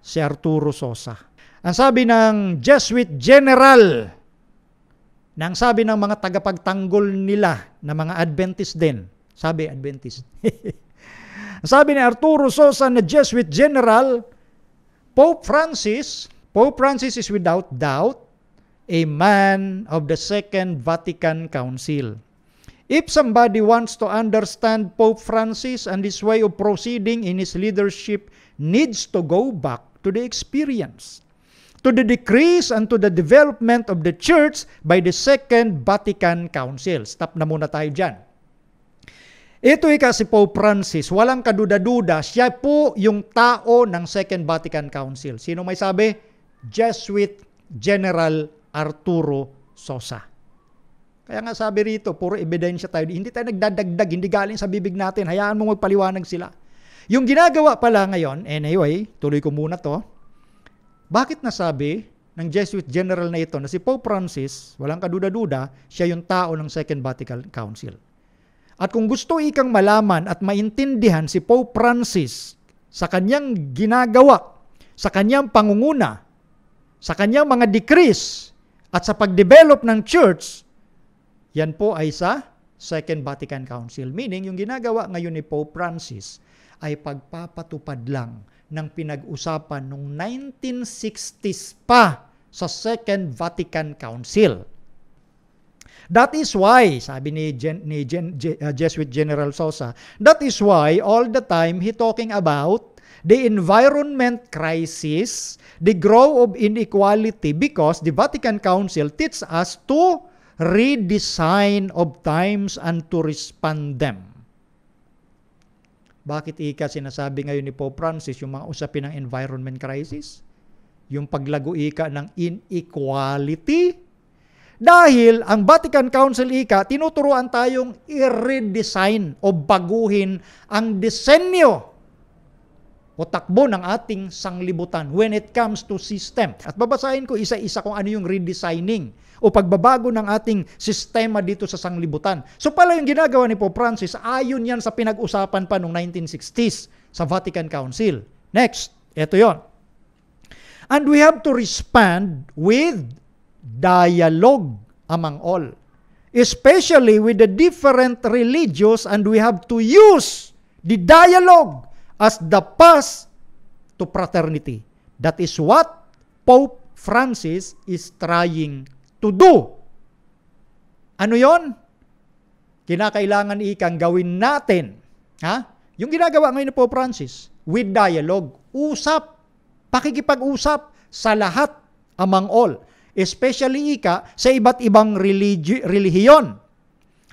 [SPEAKER 1] si Arturo Sosa ang sabi ng Jesuit General, na ang sabi ng mga tagapagtanggol nila na mga Adventist din, sabi Adventist. ang sabi ni Arturo Sosa na Jesuit General, Pope Francis, Pope Francis is without doubt a man of the Second Vatican Council. If somebody wants to understand Pope Francis and his way of proceeding in his leadership needs to go back to the experience to the decrease and to the development of the church by the Second Vatican Council. Stop na muna tayo dyan. Ito ay kasi Pope Francis, walang kaduda-duda, siya po yung tao ng Second Vatican Council. Sino may sabi? Jesuit General Arturo Sosa. Kaya nga sabi rito, puro ebidensya tayo. Hindi tayo nagdadagdag, hindi galing sa bibig natin. Hayaan mo magpaliwanag sila. Yung ginagawa pala ngayon, anyway, tuloy ko muna to bakit nasabi ng Jesuit General na ito na si Pope Francis, walang kaduda-duda, siya yung tao ng Second Vatican Council. At kung gusto ikang malaman at maintindihan si Pope Francis sa kanyang ginagawa, sa kanyang pangunguna, sa kanyang mga decrees, at sa pagdevelop ng church, yan po ay sa Second Vatican Council. Meaning, yung ginagawa ngayon ni Pope Francis ay pagpapatupad lang ng pinag-usapan noong 1960s pa sa Second Vatican Council. That is why, sabi ni, Gen, ni Gen, Je, uh, Jesuit General Sosa, that is why all the time he talking about the environment crisis, the grow of inequality because the Vatican Council teaches us to redesign of times and to respond them. Bakit ika sinasabi ngayon ni Pope Francis yung mga usapin ng environment crisis? Yung paglago ika ng inequality? Dahil ang Vatican Council ika, tinuturuan tayong i-redesign o baguhin ang disenyo o takbo ng ating sanglibutan when it comes to system. At babasahin ko isa-isa kung ano yung redesigning o pagbabago ng ating sistema dito sa sanglibutan. So pala yung ginagawa ni Pope Francis, ayon yan sa pinag-usapan pa noong 1960s sa Vatican Council. Next, ito yon. And we have to respond with dialogue among all, especially with the different religious and we have to use the dialogue as the path to fraternity. That is what Pope Francis is trying to do. Ano yon? Kinakailangan ikang gawin natin. Ha? Yung ginagawa ngayon po Francis, with dialogue, usap, pakikipag-usap sa lahat among all, especially ika sa iba't ibang religi- relihiyon.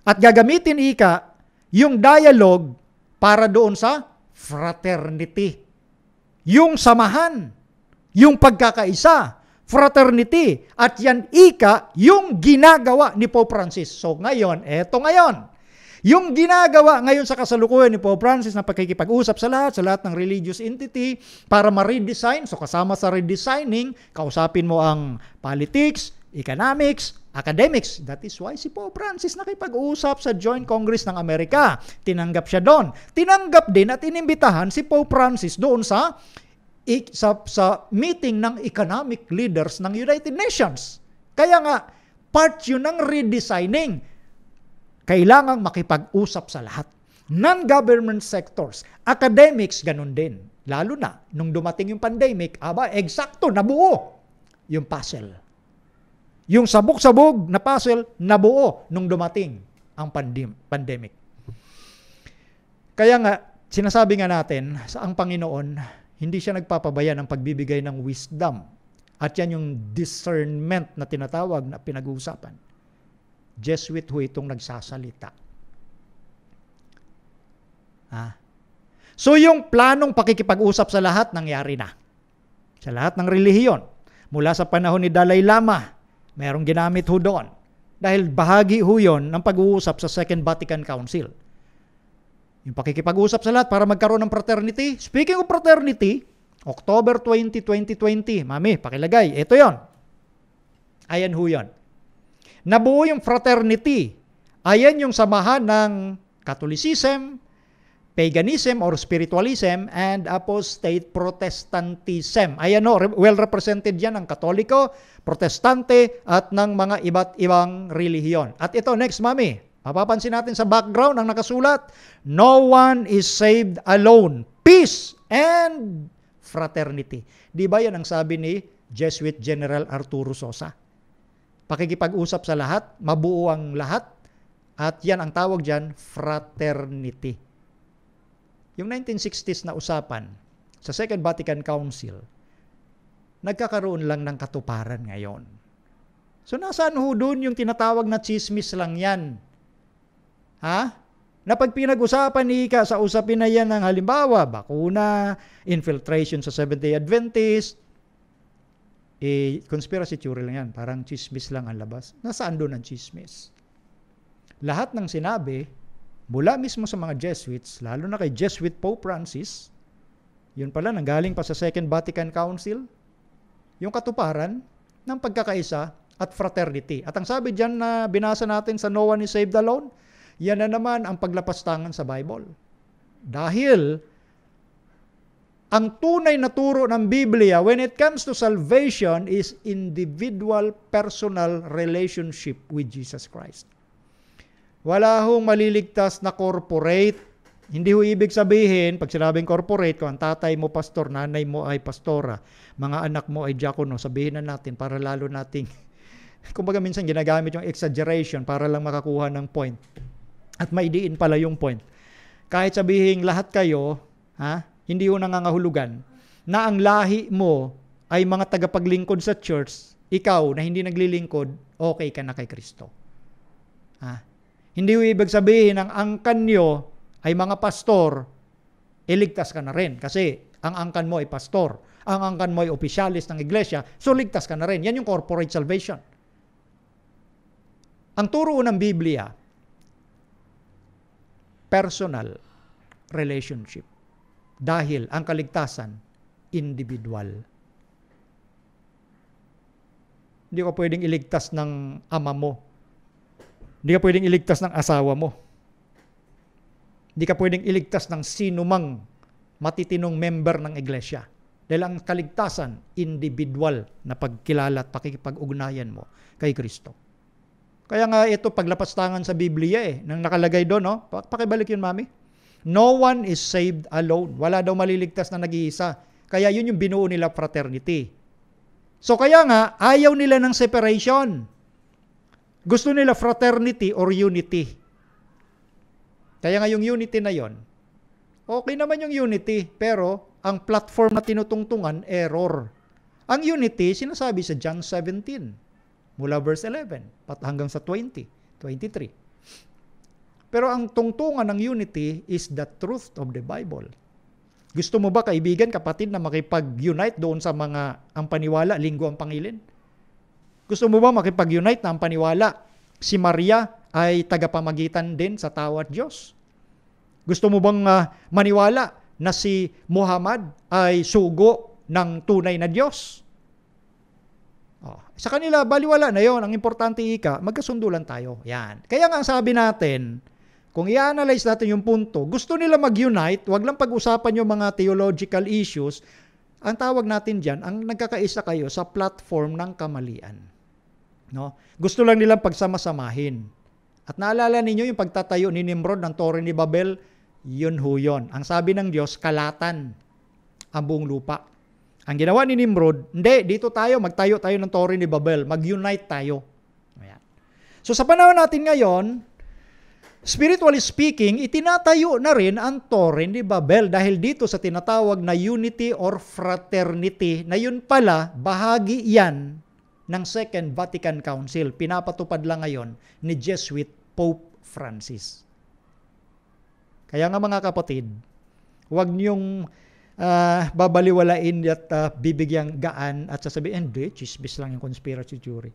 [SPEAKER 1] At gagamitin ika yung dialogue para doon sa fraternity. Yung samahan, yung pagkakaisa, fraternity. At yan ika yung ginagawa ni Pope Francis. So ngayon, eto ngayon. Yung ginagawa ngayon sa kasalukuyan ni Pope Francis na pakikipag-usap sa lahat, sa lahat ng religious entity para ma-redesign, so kasama sa redesigning, kausapin mo ang politics, economics, academics. That is why si Pope Francis nakipag-usap sa Joint Congress ng Amerika. Tinanggap siya doon. Tinanggap din at inimbitahan si Pope Francis doon sa sa, sa meeting ng economic leaders ng United Nations. Kaya nga, part yun ng redesigning. Kailangang makipag-usap sa lahat. Non-government sectors, academics, ganun din. Lalo na, nung dumating yung pandemic, aba, eksakto, nabuo yung puzzle. Yung sabog-sabog na puzzle, nabuo nung dumating ang pandem- pandemic. Kaya nga, sinasabi nga natin sa ang Panginoon, hindi siya nagpapabaya ng pagbibigay ng wisdom. At yan yung discernment na tinatawag na pinag-uusapan. Jesuit ho itong nagsasalita. Ah. So yung planong pakikipag-usap sa lahat nangyari na. Sa lahat ng relihiyon. Mula sa panahon ni Dalai Lama, merong ginamit ho doon. Dahil bahagi ho yun ng pag-uusap sa Second Vatican Council yung pakikipag-usap sa lahat para magkaroon ng fraternity. Speaking of fraternity, October 20, 2020, mami, pakilagay, ito yon. Ayan ho yon. Nabuo yung fraternity. Ayan yung samahan ng Catholicism, paganism or spiritualism and apostate protestantism. Ayan o, well represented yan ng katoliko, protestante at ng mga iba't ibang relihiyon. At ito, next mami, Mapapansin natin sa background ang nakasulat, No one is saved alone. Peace and fraternity. Di ba yan ang sabi ni Jesuit General Arturo Sosa? Pakikipag-usap sa lahat, mabuo ang lahat, at yan ang tawag dyan, fraternity. Yung 1960s na usapan sa Second Vatican Council, nagkakaroon lang ng katuparan ngayon. So nasaan ho doon yung tinatawag na chismis lang yan? Ha? Na pag usapan ni Ika sa usapin na yan ng halimbawa, bakuna, infiltration sa Seventh-day Adventist, eh, conspiracy theory lang yan. Parang chismis lang ang labas. Nasaan doon ang chismis? Lahat ng sinabi, mula mismo sa mga Jesuits, lalo na kay Jesuit Pope Francis, yun pala, nanggaling pa sa Second Vatican Council, yung katuparan ng pagkakaisa at fraternity. At ang sabi dyan na binasa natin sa No One Is Saved Alone, yan na naman ang paglapastangan sa Bible. Dahil ang tunay na turo ng Biblia when it comes to salvation is individual personal relationship with Jesus Christ. Wala hong maliligtas na corporate. Hindi ho ibig sabihin, pag sinabing corporate, kung ang tatay mo pastor, nanay mo ay pastora, mga anak mo ay diakono, sabihin na natin para lalo nating, kumbaga minsan ginagamit yung exaggeration para lang makakuha ng point. At may diin pala yung point. Kahit sabihin lahat kayo, ha, hindi ho nangangahulugan, na ang lahi mo ay mga tagapaglingkod sa church, ikaw na hindi naglilingkod, okay ka na kay Kristo. Ha? Hindi ho ibig sabihin ang angkan nyo ay mga pastor, iligtas ka na rin kasi ang angkan mo ay pastor ang angkan mo ay opisyalis ng iglesia, so ligtas ka na rin. Yan yung corporate salvation. Ang turo ng Biblia, personal relationship. Dahil ang kaligtasan, individual. Hindi ko pwedeng iligtas ng ama mo. Hindi ka pwedeng iligtas ng asawa mo. Hindi ka pwedeng iligtas ng sinumang matitinong member ng iglesia. Dahil ang kaligtasan, individual na pagkilala at pakikipag-ugnayan mo kay Kristo. Kaya nga ito paglapastangan sa Biblia eh, nang nakalagay doon, no? Pakibalik yun, mami. No one is saved alone. Wala daw maliligtas na nag-iisa. Kaya yun yung binuo nila fraternity. So kaya nga, ayaw nila ng separation. Gusto nila fraternity or unity. Kaya nga yung unity na yon, okay naman yung unity, pero ang platform na tinutungtungan, error. Ang unity, sinasabi sa John 17 mula verse 11 pat hanggang sa 20, 23. Pero ang tungtungan ng unity is the truth of the Bible. Gusto mo ba kaibigan, kapatid, na makipag-unite doon sa mga ang paniwala, linggo ang pangilin? Gusto mo ba makipag-unite na ang paniwala, si Maria ay tagapamagitan din sa tawat Diyos? Gusto mo bang uh, maniwala na si Muhammad ay sugo ng tunay na Diyos? Oh, sa kanila, baliwala na yon Ang importante ika, magkasundo lang tayo. Yan. Kaya nga ang sabi natin, kung i-analyze natin yung punto, gusto nila mag-unite, wag lang pag-usapan yung mga theological issues, ang tawag natin diyan, ang nagkakaisa kayo sa platform ng kamalian. No? Gusto lang nilang pagsamasamahin. At naalala ninyo yung pagtatayo ni Nimrod ng tore ni Babel, yun ho yun. Ang sabi ng Diyos, kalatan ang buong lupa. Ang ginawa ni Nimrod, hindi, dito tayo, magtayo tayo ng Torre ni Babel, mag-unite tayo. Ayan. So sa panahon natin ngayon, spiritually speaking, itinatayo na rin ang Torre ni Babel dahil dito sa tinatawag na unity or fraternity, na yun pala, bahagi yan ng Second Vatican Council. Pinapatupad lang ngayon ni Jesuit Pope Francis. Kaya nga mga kapatid, huwag niyong uh, babaliwalain at uh, bibigyang gaan at sasabihin, hindi, chismis lang yung conspiracy theory.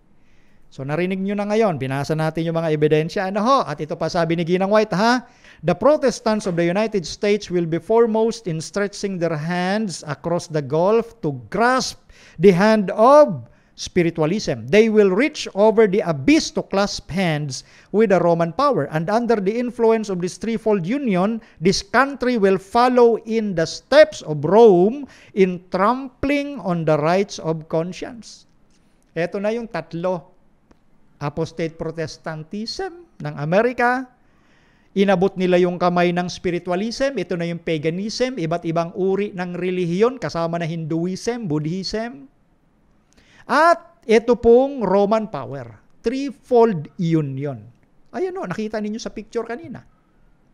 [SPEAKER 1] So narinig nyo na ngayon, binasa natin yung mga ebidensya. Ano ho? At ito pa sabi ni Ginang White, ha? The Protestants of the United States will be foremost in stretching their hands across the Gulf to grasp the hand of spiritualism. They will reach over the abyss to clasp hands with the Roman power. And under the influence of this threefold union, this country will follow in the steps of Rome in trampling on the rights of conscience. Ito na yung tatlo. Apostate Protestantism ng Amerika, inabot nila yung kamay ng spiritualism, ito na yung paganism, iba't ibang uri ng relihiyon, kasama na Hinduism, Buddhism, at ito pong Roman power. Threefold union. Ayan o, nakita ninyo sa picture kanina.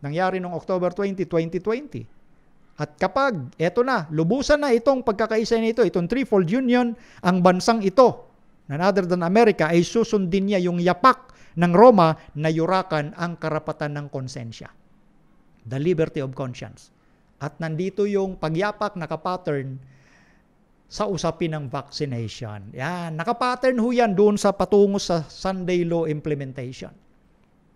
[SPEAKER 1] Nangyari noong October 20, 2020. At kapag eto na, lubusan na itong pagkakaisa nito, itong threefold union, ang bansang ito, na other than America, ay susundin niya yung yapak ng Roma na yurakan ang karapatan ng konsensya. The liberty of conscience. At nandito yung pagyapak na kapattern sa usapin ng vaccination. Yan, nakapattern ho yan doon sa patungo sa Sunday Law implementation.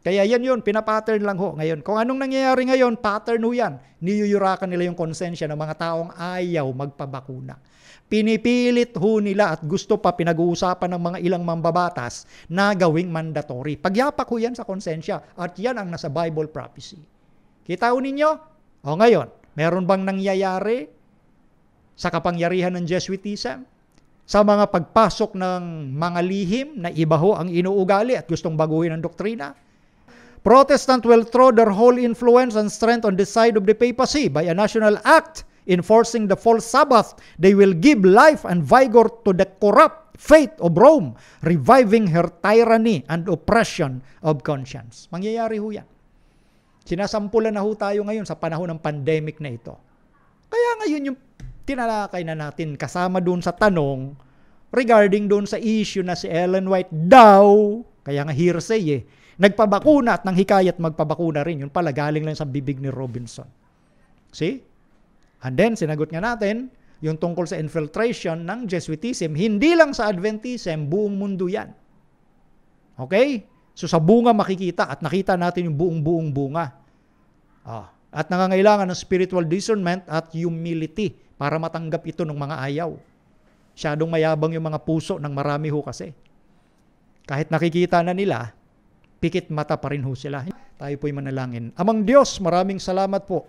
[SPEAKER 1] Kaya yan yun, pinapattern lang ho ngayon. Kung anong nangyayari ngayon, pattern ho yan. Niyuyurakan nila yung konsensya ng mga taong ayaw magpabakuna. Pinipilit ho nila at gusto pa pinag-uusapan ng mga ilang mambabatas na gawing mandatory. Pagyapak ho yan sa konsensya at yan ang nasa Bible prophecy. Kita ho ninyo? O ngayon, meron bang nangyayari sa kapangyarihan ng Jesuitism, sa mga pagpasok ng mga lihim na iba ho ang inuugali at gustong baguhin ang doktrina. Protestant will throw their whole influence and strength on the side of the papacy by a national act enforcing the false Sabbath. They will give life and vigor to the corrupt faith of Rome, reviving her tyranny and oppression of conscience. Mangyayari ho yan. Sinasampulan na ho tayo ngayon sa panahon ng pandemic na ito. Kaya ngayon yung tinalakay na natin kasama doon sa tanong regarding doon sa issue na si Ellen White daw, kaya nga hearsay eh, nagpabakuna at nang hikayat magpabakuna rin. Yun pala, galing lang sa bibig ni Robinson. See? And then, sinagot nga natin, yung tungkol sa infiltration ng Jesuitism, hindi lang sa Adventism, buong mundo yan. Okay? So sa bunga makikita at nakita natin yung buong-buong bunga. Ah, at nangangailangan ng spiritual discernment at humility para matanggap ito ng mga ayaw. Siyadong mayabang yung mga puso ng marami ho kasi. Kahit nakikita na nila, pikit mata pa rin ho sila. Tayo po'y manalangin. Amang Diyos, maraming salamat po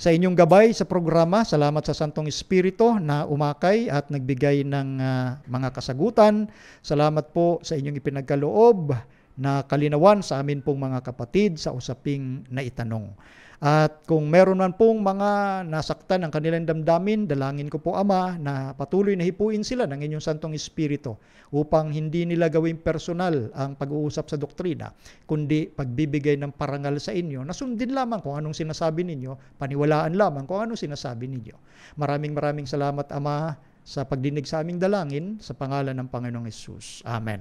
[SPEAKER 1] sa inyong gabay sa programa. Salamat sa Santong Espiritu na umakay at nagbigay ng uh, mga kasagutan. Salamat po sa inyong ipinagkaloob na kalinawan sa amin pong mga kapatid sa usaping na itanong. At kung meron man pong mga nasaktan ang kanilang damdamin, dalangin ko po Ama na patuloy na hipuin sila ng inyong Santong Espiritu upang hindi nila gawing personal ang pag-uusap sa doktrina, kundi pagbibigay ng parangal sa inyo na sundin lamang kung anong sinasabi ninyo, paniwalaan lamang kung anong sinasabi ninyo. Maraming maraming salamat Ama sa pagdinig sa aming dalangin sa pangalan ng Panginoong Yesus. Amen.